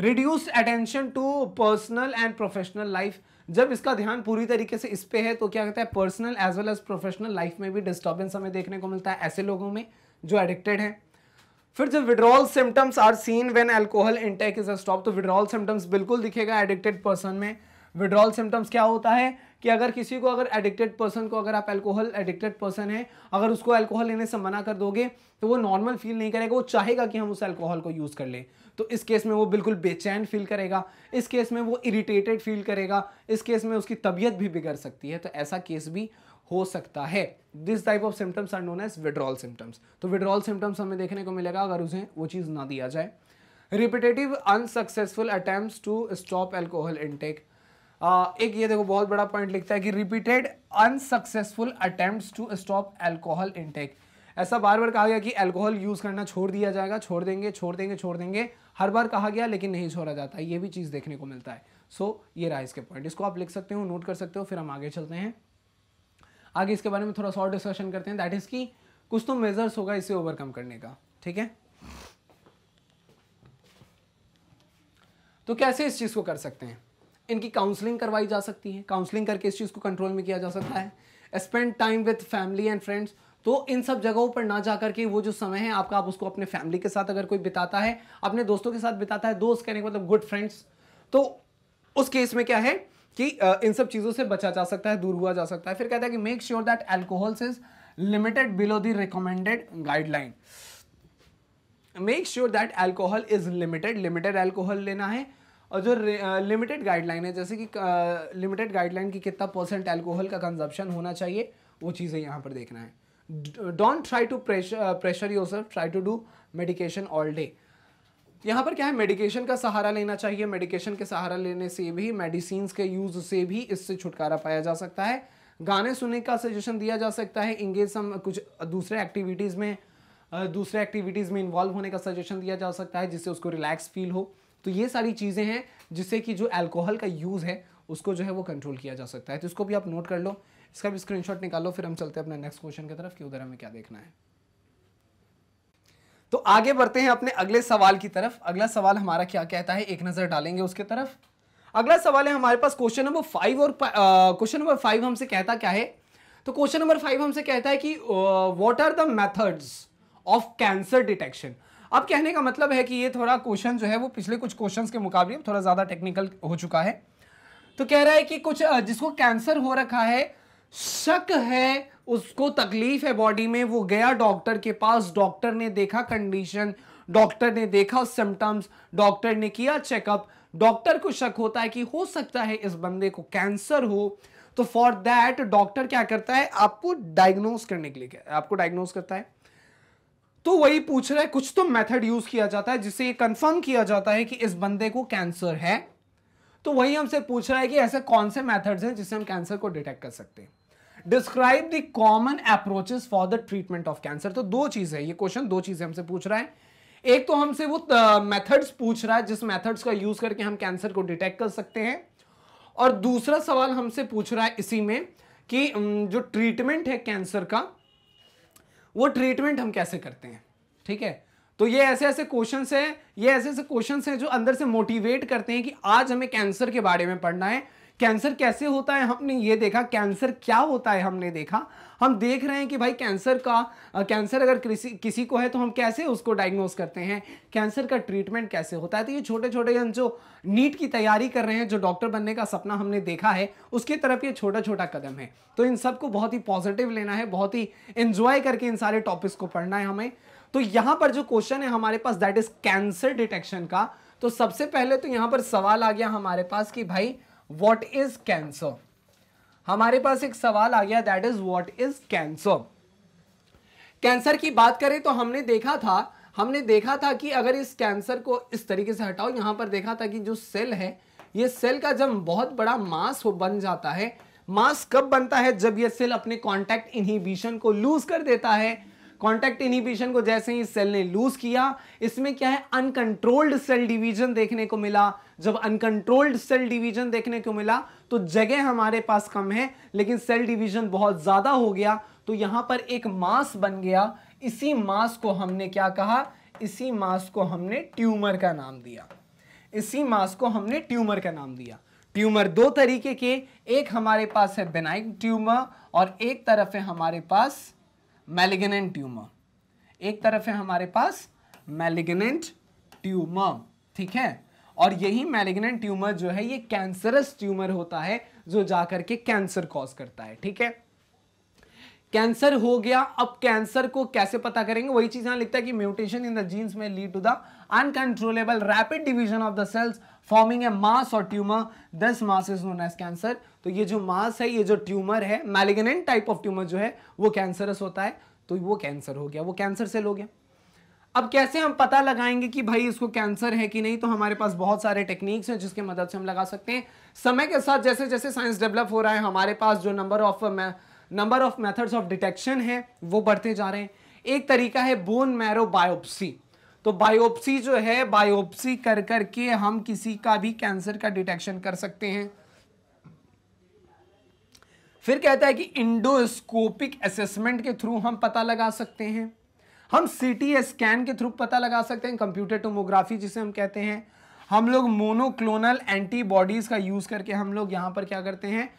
Speaker 1: reduce attention to personal and professional life जब इसका ध्यान पूरी तरीके से इस पे है तो क्या कहता है personal as well as professional life में भी डिस्टर्बेंस हमें देखने को मिलता है ऐसे लोगों में जो एडिक्टेड हैं फिर जब withdrawal symptoms are seen when alcohol intake is stop तो विड्रॉल सिम्टम्स बिल्कुल दिखेगा एडिक्टेड पर्सन में विड्रॉल सिम्टम्स क्या होता है कि अगर किसी को अगर एडिक्टेड पर्सन को अगर आप एल्कोहल एडिक्टेड पर्सन है अगर उसको एल्कोहल लेने से मना कर दोगे तो वो नॉर्मल फील नहीं करेगा वो चाहेगा कि हम उस एल्कोहल को यूज़ कर लें तो इस केस में वो बिल्कुल बेचैन फील करेगा इस केस में वो इरीटेटेड फील करेगा इस केस में उसकी तबीयत भी बिगड़ सकती है तो ऐसा केस भी हो सकता है this type of symptoms are known as withdrawal symptoms तो विड्रॉल सिम्टम्स हमें देखने को मिलेगा अगर उसे वो चीज़ ना दिया जाए repetitive unsuccessful attempt to stop alcohol intake एक ये देखो बहुत बड़ा पॉइंट लिखता है कि repeated unsuccessful attempts to stop alcohol intake ऐसा बार बार कहा गया कि अल्कोहल यूज़ करना छोड़ दिया जाएगा छोड़ देंगे छोड़ देंगे छोड़ देंगे हर बार कहा गया लेकिन नहीं छोड़ा जाता ये भी चीज़ देखने को मिलता है सो so, ये रहा इसके पॉइंट इसको आप लिख सकते हो नोट कर सकते हो फिर हम आगे चलते हैं आगे इसके बारे में थोड़ा सा और डिस्कशन करते हैं दैट इज़ की कुछ तो मेजर्स होगा इसे ओवरकम करने का ठीक है तो कैसे इस चीज़ को कर सकते हैं इनकी काउंसलिंग करवाई जा सकती है काउंसलिंग करके इस चीज़ को कंट्रोल में किया जा सकता है spend time with family and friends तो इन सब जगहों पर ना जाकर के वो जो समय है आपका आप उसको अपने फैमिली के साथ अगर कोई बिताता है अपने दोस्तों के साथ बिताता है दोस्त कहने का मतलब गुड फ्रेंड्स तो उस केस में क्या है कि इन सब चीज़ों से बचा जा सकता है दूर हुआ जा सकता है फिर कहता है कि make sure that alcohol is limited below the recommended guideline make sure that alcohol is limited limited alcohol लेना है और जो लिमिटेड गाइडलाइन है जैसे कि लिमिटेड गाइडलाइन की कितना परसेंट एल्कोहल का कंजप्शन होना चाहिए वो चीज़ें यहाँ पर देखना है don't try to pressure yourself try to do medication all day यहाँ पर क्या है मेडिकेशन का सहारा लेना चाहिए मेडिकेशन के सहारा लेने से भी मेडिसिन के यूज से भी इससे छुटकारा पाया जा सकता है गाने सुनने का सजेशन दिया जा सकता है इंगेज सम कुछ दूसरे एक्टिविटीज़ में दूसरे एक्टिविटीज़ में इन्वॉल्व होने का सजेशन दिया जा सकता है जिससे उसको रिलैक्स फील हो तो ये सारी चीज़ें हैं जिससे कि जो अल्कोहल का यूज़ है उसको जो है वो कंट्रोल किया जा सकता है तो इसको भी आप नोट कर लो इसका भी स्क्रीनशॉट निकालो फिर हम चलते हैं अपने नेक्स्ट क्वेश्चन की तरफ कि उधर हमें क्या देखना है तो आगे बढ़ते हैं अपने अगले सवाल की तरफ अगला सवाल हमारा क्या कहता है एक नज़र डालेंगे उसके तरफ अगला सवाल है हमारे पास क्वेश्चन नंबर फाइव और क्वेश्चन नंबर फाइव हमसे कहता क्या है तो क्वेश्चन नंबर फाइव हमसे कहता है कि what are the methods of cancer detection अब कहने का मतलब है कि ये थोड़ा क्वेश्चन जो है वो पिछले कुछ क्वेश्चंस के मुकाबले थोड़ा ज़्यादा टेक्निकल हो चुका है तो कह रहा है कि कुछ जिसको कैंसर हो रखा है शक है उसको तकलीफ है बॉडी में वो गया डॉक्टर के पास डॉक्टर ने देखा कंडीशन डॉक्टर ने देखा सिम्टम्स डॉक्टर ने किया चेकअप डॉक्टर को शक होता है कि हो सकता है इस बंदे को कैंसर हो तो फॉर दैट डॉक्टर क्या करता है आपको डायग्नोस करने के लिए आपको डायग्नोस करता है तो वही पूछ रहा है कुछ तो मेथड यूज किया जाता है जिससे ये कंफर्म किया जाता है कि इस बंदे को कैंसर है तो वही हमसे पूछ रहा है कि ऐसे कौन से मेथड्स हैं जिससे हम कैंसर को डिटेक्ट कर सकते हैं describe the common approaches for the treatment of cancer तो दो चीज़ है ये क्वेश्चन दो चीज़ें हमसे पूछ रहा है एक तो हमसे वो मेथड्स पूछ रहा है जिस मेथड्स का यूज़ करके हम कैंसर को डिटेक्ट कर सकते हैं और दूसरा सवाल हमसे पूछ रहा है इसी में कि जो ट्रीटमेंट है कैंसर का वो ट्रीटमेंट हम कैसे करते हैं ठीक है तो ये ऐसे ऐसे क्वेश्चन हैं ये ऐसे ऐसे क्वेश्चन हैं जो अंदर से मोटिवेट करते हैं कि आज हमें कैंसर के बारे में पढ़ना है कैंसर कैसे होता है हमने ये देखा कैंसर क्या होता है हमने देखा हम देख रहे हैं कि भाई कैंसर का कैंसर अगर किसी किसी को है तो हम कैसे उसको डायग्नोस करते हैं कैंसर का ट्रीटमेंट कैसे होता है तो ये छोटे छोटे हम जो नीट की तैयारी कर रहे हैं जो डॉक्टर बनने का सपना हमने देखा है उसकी तरफ ये छोटा छोटा कदम है तो इन सबको बहुत ही पॉजिटिव लेना है बहुत ही इन्जॉय करके इन सारे टॉपिक्स को पढ़ना है हमें तो यहां पर जो क्वेश्चन है हमारे पास दैट इज कैंसर डिटेक्शन का तो सबसे पहले तो यहां पर सवाल आ गया हमारे पास कि भाई व्हाट इज कैंसर हमारे पास एक सवाल आ गया that is what is cancer cancer की बात करें तो हमने देखा था हमने देखा था कि अगर इस कैंसर को इस तरीके से हटाओ यहां पर देखा था कि जो सेल है ये सेल का जब बहुत बड़ा मास हो बन जाता है मास कब बनता है जब ये सेल अपने कॉन्टैक्ट इनहिबिशन को लूज कर देता है कॉन्टैक्ट इनिबिशन को जैसे ही सेल ने लूज किया इसमें क्या है अनकंट्रोल्ड सेल डिवीजन देखने को मिला जब अनकंट्रोल्ड सेल डिवीजन देखने को मिला तो जगह हमारे पास कम है लेकिन सेल डिवीजन बहुत ज़्यादा हो गया तो यहां पर एक मास बन गया इसी मास को हमने क्या कहा इसी मास को हमने ट्यूमर का नाम दिया इसी मास को हमने ट्यूमर का नाम दिया ट्यूमर दो तरीके के एक हमारे पास है बेनाइन ट्यूमर और एक तरफ है हमारे पास मेलिगनेंट ट्यूमर एक तरफ है हमारे पास मेलिगनेंट ट्यूमर ठीक है और यही मेलिगनेंट ट्यूमर जो है ये कैंसरस ट्यूमर होता है जो जाकर के कैंसर कॉज करता है ठीक है कैंसर हो गया अब कैंसर को कैसे पता करेंगे वही चीज यहां लिखता है कि म्यूटेशन इन द जीन्स में lead to the uncontrollable rapid division of the cells forming a mass और tumour this mass is known as cancer तो ये जो मास है ये जो ट्यूमर है मैलिगनेंट टाइप ऑफ ट्यूमर जो है वो कैंसरस होता है तो वो कैंसर हो गया वो कैंसर सेल हो गया अब कैसे हम पता लगाएंगे कि भाई इसको कैंसर है कि नहीं तो हमारे पास बहुत सारे टेक्निक्स हैं जिसके मदद से हम लगा सकते हैं समय के साथ जैसे जैसे साइंस डेवलप हो रहा है हमारे पास जो number of number of methods of detection है वो बढ़ते जा रहे हैं एक तरीका है बोन मैरो बायोप्सी तो बायोप्सी जो है बायोप्सी कर कर के हम किसी का भी कैंसर का डिटेक्शन कर सकते हैं फिर कहता है कि इंडोस्कोपिक असेसमेंट के थ्रू हम पता लगा सकते हैं हम सीटी स्कैन के थ्रू पता लगा सकते हैं कंप्यूटर टोमोग्राफी जिसे हम कहते हैं हम लोग मोनोक्लोनल एंटीबॉडीज़ का यूज़ करके हम लोग यहां पर क्या करते हैं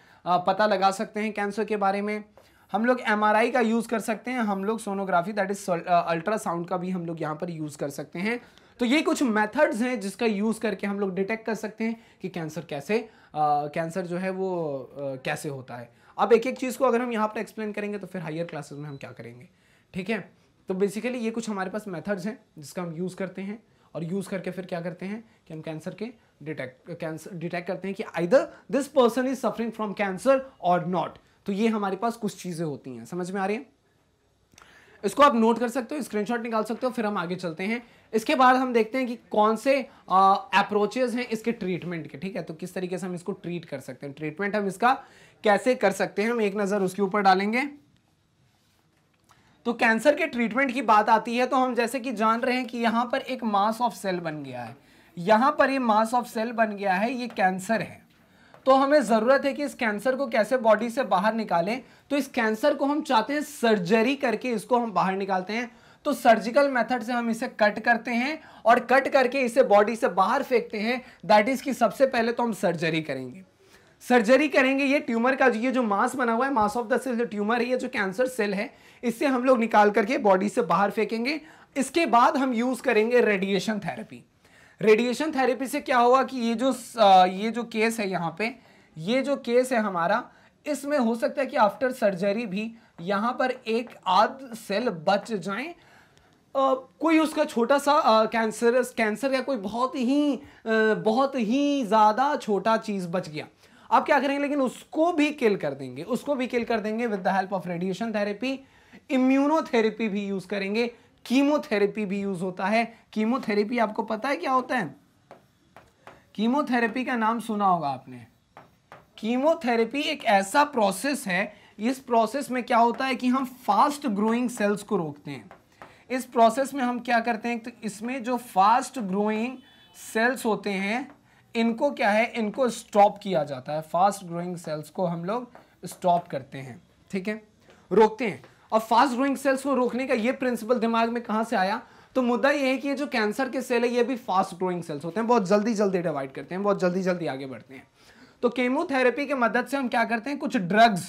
Speaker 1: पता लगा सकते हैं कैंसर के बारे में हम लोग एम का यूज़ कर सकते हैं हम लोग सोनोग्राफी दैट इज अल्ट्रासाउंड का भी हम लोग यहाँ पर यूज़ कर सकते हैं तो ये कुछ मेथड्स हैं जिसका यूज़ करके हम लोग डिटेक्ट कर सकते हैं कि कैंसर कैसे कैंसर uh, जो है वो आ, uh, कैसे होता है अब एक एक चीज़ को अगर हम यहाँ पर एक्सप्लेन करेंगे तो फिर हायर क्लासेस में हम क्या करेंगे ठीक है तो बेसिकली ये कुछ हमारे पास मेथड्स हैं जिसका हम यूज़ करते हैं और यूज़ करके फिर क्या करते हैं कि हम कैंसर के डिटेक्ट कैंसर डिटेक्ट करते हैं कि either this person is suffering from cancer और नॉट तो ये हमारे पास कुछ चीज़ें होती हैं समझ में आ रही है इसको आप नोट कर सकते हो स्क्रीनशॉट निकाल सकते हो फिर हम आगे चलते हैं इसके बाद हम देखते हैं कि कौन से अप्रोचेज हैं इसके ट्रीटमेंट के ठीक है तो किस तरीके से हम इसको ट्रीट कर सकते हैं ट्रीटमेंट हम इसका कैसे कर सकते हैं हम एक नज़र उसके ऊपर डालेंगे तो कैंसर के ट्रीटमेंट की बात आती है तो हम जैसे कि जान रहे हैं कि यहां पर एक मास ऑफ सेल बन गया है यहां पर ये मास ऑफ सेल बन गया है ये कैंसर है तो हमें ज़रूरत है कि इस कैंसर को कैसे बॉडी से बाहर निकालें तो इस कैंसर को हम चाहते हैं सर्जरी करके इसको हम बाहर निकालते हैं तो सर्जिकल मेथड से हम इसे कट करते हैं और कट करके इसे बॉडी से बाहर फेंकते हैं दैट इज़ कि सबसे पहले तो हम सर्जरी करेंगे सर्जरी करेंगे ये ट्यूमर का ये जो मास बना हुआ है मास ऑफ द सेल जो ट्यूमर है ये जो कैंसर सेल है इससे हम लोग निकाल करके बॉडी से बाहर फेंकेंगे इसके बाद हम यूज़ करेंगे रेडिएशन थेरेपी रेडिएशन थेरेपी से क्या हुआ कि ये जो ये जो केस है यहाँ पे ये जो केस है हमारा इसमें हो सकता है कि आफ्टर सर्जरी भी यहाँ पर एक आध सेल बच जाए कोई उसका छोटा सा कैंसर कैंसर या कोई बहुत ही आ, बहुत ही ज़्यादा छोटा चीज़ बच गया आप क्या करेंगे लेकिन उसको भी किल कर देंगे उसको भी किल कर देंगे with the help of radiation therapy immunotherapy भी यूज़ करेंगे कीमोथेरेपी भी यूज होता है कीमोथेरेपी आपको पता है क्या होता है कीमोथेरेपी का नाम सुना होगा आपने कीमोथेरेपी एक ऐसा प्रोसेस है इस प्रोसेस में क्या होता है कि हम फास्ट ग्रोइंग सेल्स को रोकते हैं इस प्रोसेस में हम क्या करते हैं तो इसमें जो फास्ट ग्रोइंग सेल्स होते हैं इनको क्या है इनको स्टॉप किया जाता है फास्ट ग्रोइंग सेल्स को हम लोग स्टॉप करते हैं ठीक है रोकते हैं और फास्ट ग्रोइंग सेल्स को रोकने का ये प्रिंसिपल दिमाग में कहाँ से आया तो मुद्दा ये है कि ये जो कैंसर के सेल है ये भी फास्ट ग्रोइंग सेल्स होते हैं बहुत जल्दी जल्दी डिवाइड करते हैं बहुत जल्दी जल्दी आगे बढ़ते हैं तो केमोथेरेपी के मदद से हम क्या करते हैं कुछ ड्रग्स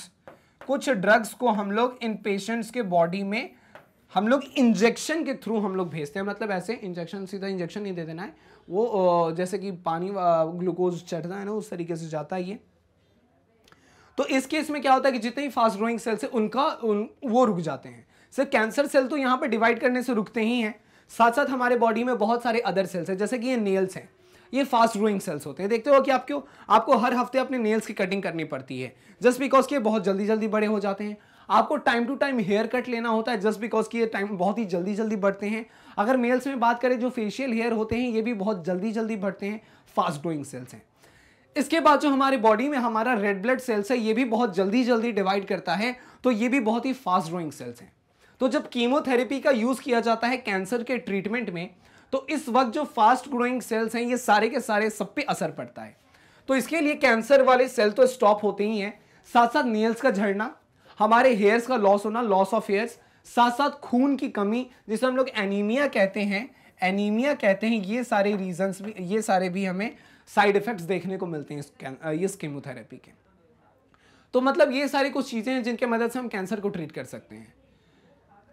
Speaker 1: कुछ ड्रग्स को हम लोग इन पेशेंट्स के बॉडी में हम लोग इंजेक्शन के थ्रू हम लोग भेजते हैं मतलब ऐसे इंजेक्शन सीधा इंजेक्शन नहीं दे देना है वो जैसे कि पानी ग्लूकोज चढ़ता है ना उस तरीके से जाता है ये तो इस केस में क्या होता है कि जितने ही फास्ट ग्रोइंग सेल्स है उनका उन, वो रुक जाते हैं सर कैंसर सेल तो यहाँ पर डिवाइड करने से रुकते ही हैं साथ साथ हमारे बॉडी में बहुत सारे अदर सेल्स हैं जैसे कि ये नेल्स हैं ये फास्ट ग्रोइंग सेल्स होते हैं देखते हो कि आपको आपको हर हफ्ते अपने नेल्स की कटिंग करनी पड़ती है जस्ट बिकॉज के बहुत जल्दी जल्दी बड़े हो जाते हैं आपको time to time haircut लेना होता है जस्ट बिकॉज कि ये टाइम बहुत ही जल्दी जल्दी बढ़ते हैं अगर मेल्स में बात करें जो फेशियल हेयर होते हैं ये भी बहुत जल्दी जल्दी बढ़ते हैं फास्ट ग्रोइंग सेल्स हैं इसके बाद जो हमारी बॉडी में हमारा रेड ब्लड सेल्स है ये भी बहुत जल्दी जल्दी डिवाइड करता है तो ये भी बहुत ही फास्ट ग्रोइंग सेल्स हैं तो जब कीमोथेरेपी का यूज़ किया जाता है कैंसर के ट्रीटमेंट में तो इस वक्त जो फास्ट ग्रोइंग सेल्स हैं ये सारे के सारे सब पे असर पड़ता है तो इसके लिए कैंसर वाले सेल तो स्टॉप होते ही हैं साथ साथ नेल्स का झड़ना हमारे हेयर्स का लॉस होना लॉस ऑफ हेयर्स साथ साथ खून की कमी जिसे हम लोग एनीमिया कहते हैं एनीमिया कहते हैं ये सारे रीजन्स भी ये सारे भी हमें साइड इफेक्ट्स देखने को मिलते हैं इस कीमोथेरेपी के तो मतलब ये सारी कुछ चीज़ें हैं जिनके मदद से हम कैंसर को ट्रीट कर सकते हैं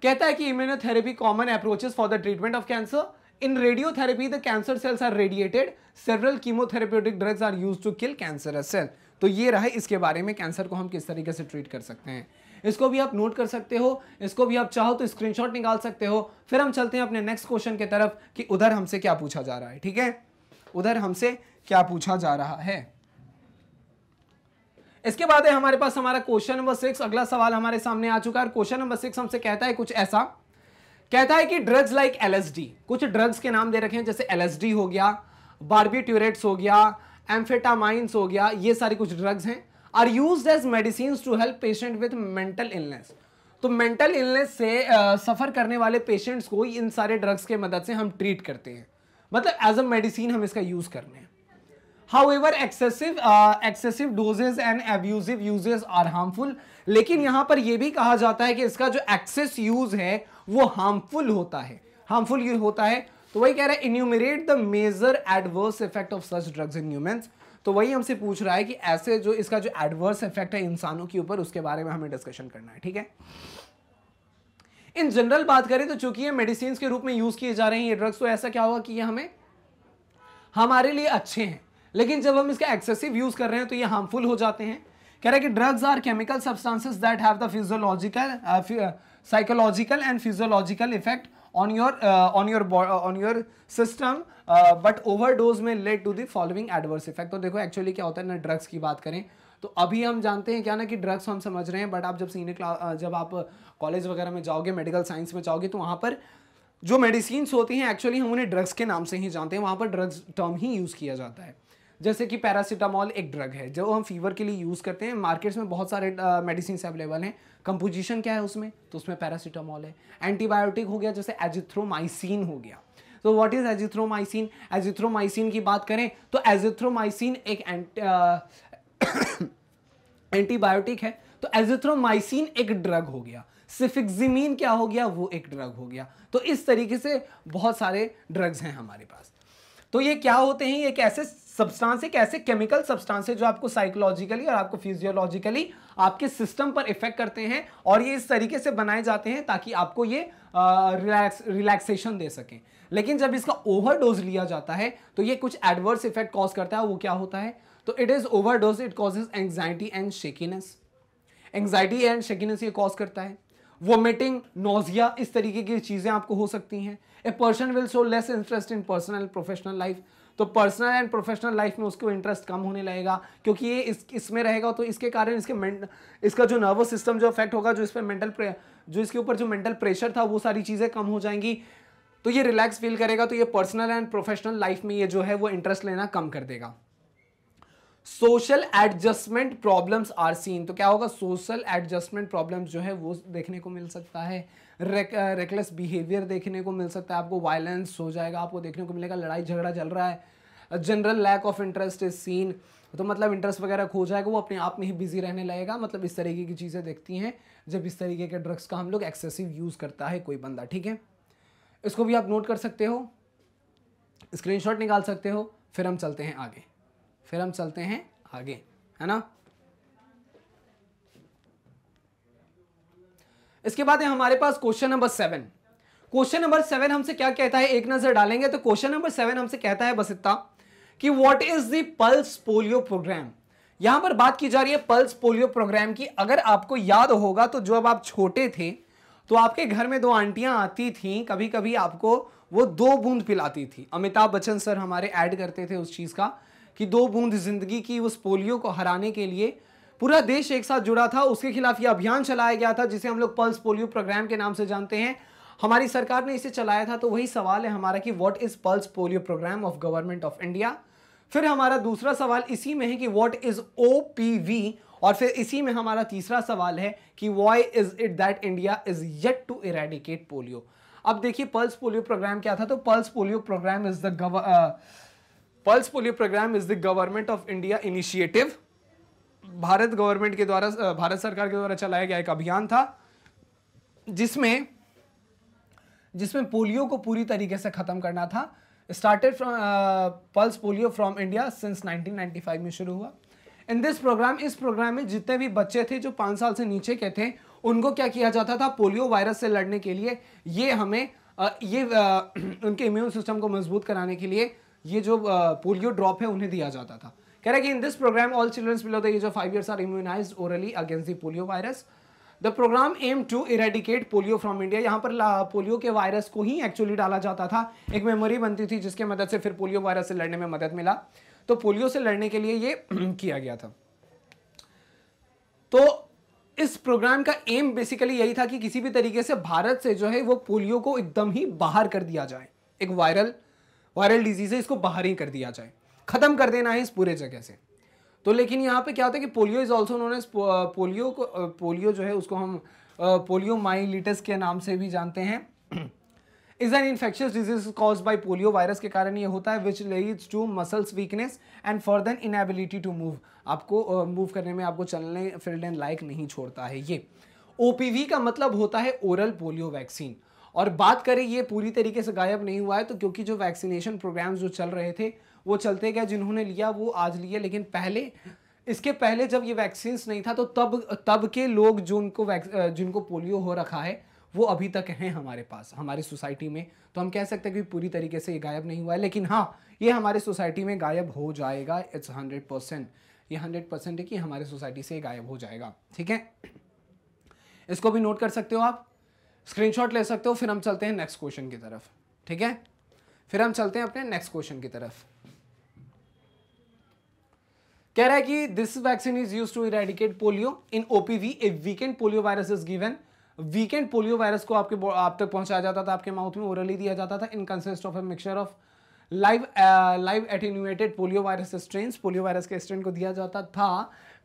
Speaker 1: कहता है कि immunotherapy common approaches for the treatment of cancer in radiotherapy the cancer cells are radiated several chemotherapeutic drugs are use to kill cancer cell तो ये रहा इसके बारे में कैंसर को हम किस तरीके से ट्रीट कर सकते हैं इसको भी आप नोट कर सकते हो इसको भी आप चाहो तो स्क्रीनशॉट निकाल सकते हो फिर हम चलते हैं अपने नेक्स्ट क्वेश्चन की तरफ कि उधर हमसे क्या पूछा जा रहा है ठीक है उधर हमसे क्या पूछा जा रहा है इसके बाद है हमारे पास हमारा क्वेश्चन नंबर सिक्स अगला सवाल हमारे सामने आ चुका है क्वेश्चन नंबर सिक्स हमसे कहता है कुछ ऐसा कहता है कि ड्रग्स लाइक एलएसडी कुछ ड्रग्स के नाम दे रखे हैं जैसे एलएसडी हो गया बारबी हो गया एम्फेटामाइंस हो गया ये सारी कुछ ड्रग्स हैं are use as medicine to help patient with mental illness तो मेंटल इलनेस से सफ़र करने वाले पेशेंट्स को इन सारे ड्रग्स के मदद से हम ट्रीट करते हैं मतलब एज अ मेडिसिन हम इसका यूज़ कर रहे हैं However, excessive uh, excessive doses and abusive uses are harmful. लेकिन यहां पर यह भी कहा जाता है कि इसका जो एक्सेस यूज है वो हार्मफुल होता है हार्मफुल यूज होता है तो वही कह रहा है enumerate the major adverse effect of such drugs in humans तो वही हमसे पूछ रहा है कि ऐसे जो इसका जो एडवर्स इफेक्ट है इंसानों के ऊपर उसके बारे में हमें डिस्कशन करना है ठीक है इन जनरल बात करें तो चूंकि ये मेडिसिन के रूप में यूज किए जा रहे हैं ये ड्रग्स तो ऐसा क्या होगा कि ये हमें हमारे लिए अच्छे हैं लेकिन जब हम इसका एक्सेसिव यूज़ कर रहे हैं तो ये हार्मफुल हो जाते हैं कह रहे हैं कि drugs are chemical substances that have the physiological psychological and physiological effect on your on your on your system but over dose में led to the following adverse effect तो देखो एक्चुअली क्या होता है ना ड्रग्स की बात करें तो अभी हम जानते हैं क्या ना कि ड्रग्स हम समझ रहे हैं बट आप जब सीनियर क्लास uh, जब आप कॉलेज वगैरह में जाओगे मेडिकल साइंस में जाओगे तो वहाँ पर जो मेडिसिन होती हैं एक्चुअली हम उन्हें ड्रग्स के नाम से ही जानते हैं वहाँ पर ड्रग्स टर्म ही यूज़ किया जाता है जैसे कि पैरासीटामॉल एक ड्रग है जो हम फीवर के लिए यूज़ करते हैं मार्केट्स में बहुत सारे मेडिसिन अवेलेबल हैं कंपोजिशन क्या है उसमें तो उसमें पैरासीटामॉल है एंटीबायोटिक हो गया जैसे एजिथ्रोमाइसिन हो गया तो व्हाट इज एजिथ्रोमाइसिन एजिथ्रोमाइसिन की बात करें तो एजिथ्रोमाइसिन एक एंटीबायोटिक है तो एजिथ्रोमाइसिन एक ड्रग हो गया सिफिक्सिमीन क्या हो गया वो एक ड्रग हो गया तो इस तरीके से बहुत सारे ड्रग्स हैं हमारे पास तो ये क्या होते हैं ये एक ऐसे सब्सटांस एक ऐसे केमिकल सब्सटांस है जो आपको साइकोलॉजिकली और आपको फिजियोलॉजिकली आपके सिस्टम पर इफेक्ट करते हैं और ये इस तरीके से बनाए जाते हैं ताकि आपको ये रिलैक्स रिलैक्सेशन दे सकें लेकिन जब इसका ओवरडोज लिया जाता है तो ये कुछ एडवर्स इफेक्ट कॉज करता है वो क्या होता है तो it is overdose it causes anxiety and shakiness anxiety and shakiness ये कॉज करता है वोमिटिंग नोजिया इस तरीके की चीज़ें आपको हो सकती हैं a person will show less interest in personal professional life तो पर्सनल एंड प्रोफेशनल लाइफ में उसको इंटरेस्ट कम होने लगेगा क्योंकि ये इस इसमें रहेगा तो इसके कारण इसके इसका जो नर्वस सिस्टम जो अफेक्ट होगा जो इस पर मेंटल जो इसके ऊपर जो मेंटल प्रेशर था वो सारी चीज़ें कम हो जाएंगी तो ये रिलैक्स फील करेगा तो ये पर्सनल एंड प्रोफेशनल लाइफ में ये जो है वो इंटरेस्ट लेना कम कर देगा social adjustment problems are seen तो क्या होगा सोशल एडजस्टमेंट प्रॉब्लम्स जो है वो देखने को मिल सकता है रेक, रेकलेस बिहेवियर देखने को मिल सकता है आपको वायलेंस हो जाएगा आपको देखने को मिलेगा लड़ाई झगड़ा चल रहा है general lack of interest is seen तो मतलब इंटरेस्ट वगैरह खो जाएगा वो अपने आप में ही बिजी रहने लगेगा मतलब इस तरीके की चीज़ें देखती हैं जब इस तरीके के ड्रग्स का हम लोग एक्सेसिव यूज़ करता है कोई बंदा ठीक है इसको भी आप नोट कर सकते हो स्क्रीनशॉट निकाल सकते हो फिर हम चलते हैं आगे फिर हम चलते हैं आगे है ना इसके बाद है हमारे पास question number seven question number seven हमसे क्या कहता है एक नजर डालेंगे तो क्वेश्चन नंबर सेवन हमसे कहता है बस इतना कि what is the pulse polio program यहां पर बात की जा रही है पल्स पोलियो प्रोग्राम की अगर आपको याद होगा तो जब आप छोटे थे तो आपके घर में दो आंटियां आती थी कभी कभी आपको वो दो बूंद पिलाती थी अमिताभ बच्चन सर हमारे ऐड करते थे उस चीज़ का कि दो बूंद जिंदगी की उस पोलियो को हराने के लिए पूरा देश एक साथ जुड़ा था उसके खिलाफ यह अभियान चलाया गया था जिसे हम लोग पल्स पोलियो प्रोग्राम के नाम से जानते हैं हमारी सरकार ने इसे चलाया था तो वही सवाल है हमारा कि what is pulse polio program of government of India फिर हमारा दूसरा सवाल इसी में है कि वॉट इज ओ और फिर इसी में हमारा तीसरा सवाल है कि why is it that India is yet to eradicate polio अब देखिए पल्स पोलियो प्रोग्राम क्या था तो pulse polio program is the pulse polio program is the government of India initiative Bharat government के द्वारा भारत सरकार के द्वारा चलाया गया एक अभियान था जिसमें जिसमें पोलियो को पूरी तरीके से ख़त्म करना था started from pulse polio from India since 1995 में शुरू हुआ इन दिस प्रोग्राम इस प्रोग्राम में जितने भी बच्चे थे जो पाँच साल से नीचे के थे उनको क्या किया जाता था पोलियो वायरस से लड़ने के लिए ये हमें ये उनके इम्यून सिस्टम को मजबूत कराने के लिए ये जो पोलियो ड्रॉप है उन्हें दिया जाता था कह रहे कि in this program all childrens below the age of five years are immunize orally against the polio virus the program aim to eradicate polio from India यहाँ पर पोलियो के वायरस को ही एक्चुअली डाला जाता था एक मेमोरी बनती थी जिसके मदद से फिर पोलियो वायरस से लड़ने में मदद मिला तो पोलियो से लड़ने के लिए ये किया गया था तो इस प्रोग्राम का एम बेसिकली यही था कि किसी भी तरीके से भारत से जो है वो पोलियो को एकदम ही बाहर कर दिया जाए एक वायरल वायरल डिजीज है इसको बाहर ही कर दिया जाए खत्म कर देना है इस पूरे जगह से तो लेकिन यहाँ पे क्या होता है कि पोलियो इज ऑल्सो उन्होंने पोलियो को पोलियो जो है उसको हम पोलियो माइलिटस के नाम से भी जानते हैं is an infectious disease cause by polio virus के कारण ये होता है which leads to muscles weakness and further inability to move आपको मूव uh, करने में आपको चलने फिल्ड एंड लाइक नहीं छोड़ता है ये ओ का मतलब होता है ओरल पोलियो वैक्सीन और बात करें ये पूरी तरीके से गायब नहीं हुआ है तो क्योंकि जो वैक्सीनेशन प्रोग्राम्स जो चल रहे थे वो चलते गए जिन्होंने लिया वो आज लिए लेकिन पहले इसके पहले जब ये वैक्सीन्स नहीं था तो तब तब के लोग जो उनको जिनको पोलियो हो रखा है वो अभी तक हैं हमारे पास हमारी सोसाइटी में तो हम कह सकते हैं कि पूरी तरीके से ये गायब नहीं हुआ है लेकिन हाँ ये हमारे सोसाइटी में गायब हो जाएगा इट्स हंड्रेड परसेंट ये हंड्रेड परसेंट है कि हमारे सोसाइटी से गायब हो जाएगा ठीक है इसको भी नोट कर सकते हो आप स्क्रीनशॉट ले सकते हो फिर हम चलते हैं नेक्स्ट क्वेश्चन की तरफ ठीक है फिर हम चलते हैं अपने नेक्स्ट क्वेश्चन की तरफ कह रहा है कि this vaccine is use to eradicate polio in OPV a weakened polio virus is given weakened polio virus को आपके आप तक पहुंचाया जाता था आपके माउथ में ओरली दिया जाता था in consist of a mixture of live live attenuated polio virus strain polio virus के स्ट्रेन को दिया जाता था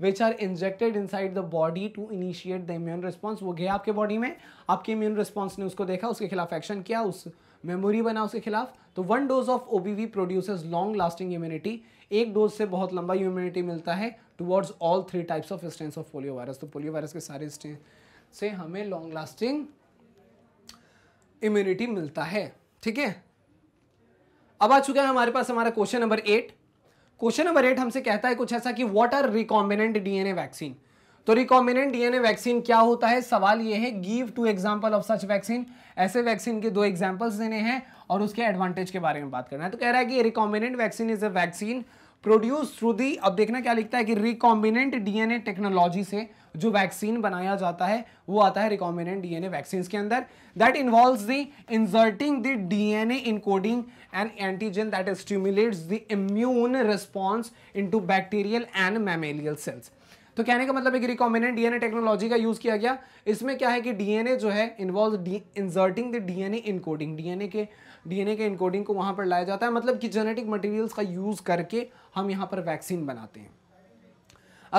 Speaker 1: which are injected inside the body to initiate the immune response वो गया आपके बॉडी में आपके इम्यून रिस्पॉन्स ने उसको देखा उसके खिलाफ एक्शन किया उस मेमोरी बना उसके खिलाफ तो one dose of OBV produce long lasting immunity एक डोज से बहुत लंबा इम्यूनिटी मिलता है towards all three types of strains of polio virus तो पोलियो वायरस के सारे स्ट्रेन से हमें लॉन्ग लास्टिंग इम्यूनिटी मिलता है ठीक है अब आ चुका है हमारे पास हमारा question number eight question number eight हमसे कहता है कुछ ऐसा कि what are recombinant DNA vaccine तो रिकॉम्बिनेंट डीएनए वैक्सीन क्या होता है सवाल ये है give two example of such vaccine ऐसे वैक्सीन के दो एग्जांपल्स देने हैं और उसके एडवांटेज के बारे में बात करना है तो कह रहा है कि recombinant vaccine is a vaccine produce through the अब देखना क्या लिखता है कि रिकॉम्बिनेंट डीएनए टेक्नोलॉजी से जो वैक्सीन बनाया जाता है वो आता है रिकॉम्बिनेंट डीएनए वैक्सीन के अंदर that involve the inserting the DNA encoding and antigen that stimulates the immune response into bacterial and mammalian cells तो कहने का मतलब है कि रिकॉम्बिनेंट डीएनए टेक्नोलॉजी का यूज किया गया इसमें क्या है कि डीएनए जो है involve inserting the DNA encoding DNA के डीएनए के इनकोडिंग को वहां पर लाया जाता है मतलब कि जेनेटिक मटेरियल्स का यूज करके हम यहां पर वैक्सीन बनाते हैं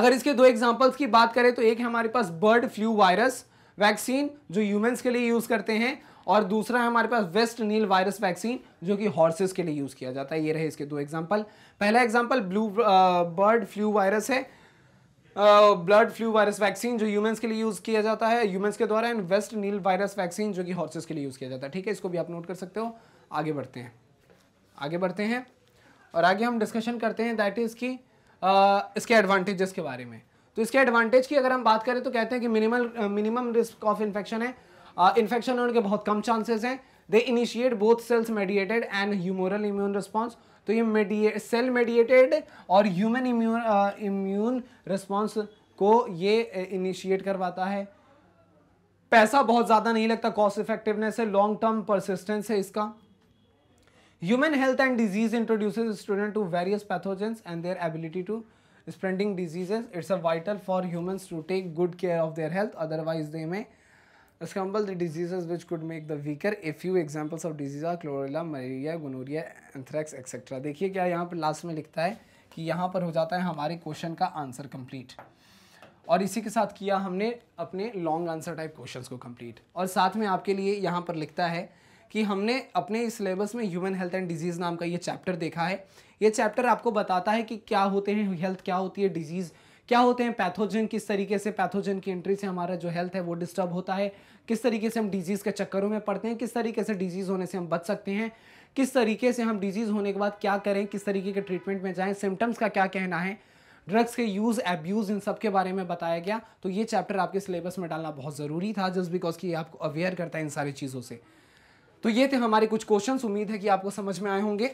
Speaker 1: अगर इसके दो एग्जाम्पल्स की बात करें तो एक है हमारे पास बर्ड फ्लू वायरस वैक्सीन जो ह्यूमंस के लिए यूज करते हैं और दूसरा है हमारे पास वेस्ट नील वायरस वैक्सीन जो कि हॉर्सेस के लिए यूज किया जाता है ये रहे इसके दो एग्जाम्पल पहला example blue bird flu virus है ब्लड फ्लू वायरस वैक्सीन जो ह्यूमंस के लिए यूज़ किया जाता है ह्यूमंस के द्वारा and West Nile virus vaccine जो कि हॉर्सेस के लिए यूज़ किया जाता है ठीक है इसको भी आप नोट कर सकते हो आगे बढ़ते हैं आगे बढ़ते हैं और आगे हम डिस्कशन करते हैं दैट इज़ की इसके एडवांटेजेस के बारे में तो इसके एडवांटेज की अगर हम बात करें तो कहते हैं कि minimal minimum risk of infection है इन्फेक्शन होने के बहुत कम चांसेस हैं they initiate both cells mediated and humoral immune response तो ये मेडिए सेल मेडिएटेड और ह्यूमन इम्यून इम्यून रिस्पॉन्स को ये इनिशिएट uh, करवाता है पैसा बहुत ज़्यादा नहीं लगता कॉस्ट इफेक्टिवनेस है लॉन्ग टर्म परसिस्टेंस है इसका human health and disease introduce student to various pathogens and their ability to spreading diseases it's a vital for humans to take good care of their health otherwise they में Example, the diseases which could make the weaker. A few examples of diseases are chlorella, malaria, gonorrhea, anthrax, etc. देखिए क्या यहाँ पर last में लिखता है कि यहाँ पर हो जाता है हमारे क्वेश्चन का आंसर कंप्लीट और इसी के साथ किया हमने अपने लॉन्ग आंसर टाइप क्वेश्चंस को कंप्लीट और साथ में आपके लिए यहाँ पर लिखता है कि हमने अपने सिलेबस में ह्यूमन हेल्थ एंड डिजीज़ नाम का ये चैप्टर देखा है ये चैप्टर आपको बताता है कि क्या होते हैं हेल्थ क्या होती है डिजीज़ क्या होते हैं पैथोजन किस तरीके से पैथोजन की एंट्री से हमारा जो हेल्थ है वो डिस्टर्ब होता है किस तरीके से हम डिजीज़ के चक्करों में पड़ते हैं किस तरीके से डिजीज़ होने से हम बच सकते हैं किस तरीके से हम डिजीज़ होने के बाद क्या करें किस तरीके के ट्रीटमेंट में जाएँ सिम्टम्स का क्या कहना है ड्रग्स के यूज़ एब्यूज़ इन सब के बारे में बताया गया तो ये चैप्टर आपके सिलेबस में डालना बहुत ज़रूरी था जस्ट बिकॉज कि आपको अवेयर करता है इन सारी चीज़ों से तो ये थे हमारे कुछ क्वेश्चंस उम्मीद है कि आपको समझ में आए होंगे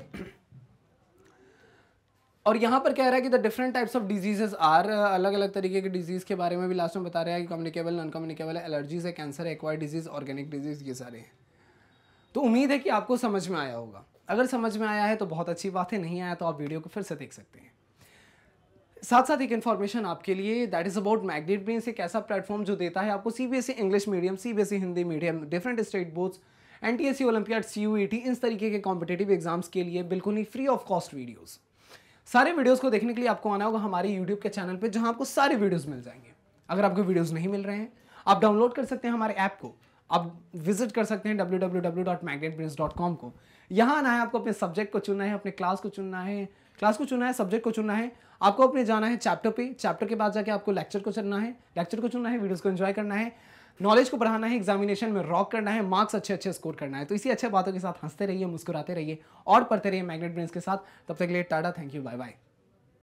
Speaker 1: और यहाँ पर कह रहा है कि the different types of diseases are अलग अलग तरीके के डिजीज़ के बारे में भी लास्ट में बता रहा है कि कम्युनिकेबल नॉन कम्युनिकेबल एलर्जीज है cancer acquire disease organic disease ये सारे हैं तो उम्मीद है कि आपको समझ में आया होगा अगर समझ में आया है तो बहुत अच्छी बात है नहीं आया तो आप वीडियो को फिर से देख सकते हैं साथ साथ एक इन्फॉर्मेशन आपके लिए that is about Magnet Brains एक ऐसा प्लेटफॉर्म जो देता है आपको C B S E English medium C B S E Hindi medium different state boards N T S C olympiad C U E T इस तरीके के कॉम्पिटेटिव एग्जाम्स के लिए बिल्कुल ही फ्री ऑफ कॉस्ट वीडियोज़ सारे वीडियोस को देखने के लिए आपको आना होगा हमारे यूट्यूब के चैनल पर जहां आपको सारे वीडियोस मिल जाएंगे अगर आपको वीडियोस नहीं मिल रहे हैं आप डाउनलोड कर सकते हैं हमारे ऐप को आप विजिट कर सकते हैं डब्ल्यू को यहाँ आना है आपको अपने सब्जेक्ट को चुनना है अपने क्लास को चुनना है क्लास को चुनना है सब्जेक्ट को चुनना है आपको अपने जाना है चैप्टर पे चैप्टर के बाद जाके आपको लेक्चर को चुनना है लेक्चर को चुनना है वीडियोस को एंजॉय करना है नॉलेज को बढ़ाना है एग्जामिनेशन में रॉक करना है मार्क्स अच्छे अच्छे स्कोर करना है तो इसी अच्छे बातों के साथ हंसते रहिए मुस्कुराते रहिए और पढ़ते रहिए मैग्नेट ब्रेंस के साथ तब तक लेट लिए tata thank you bye bye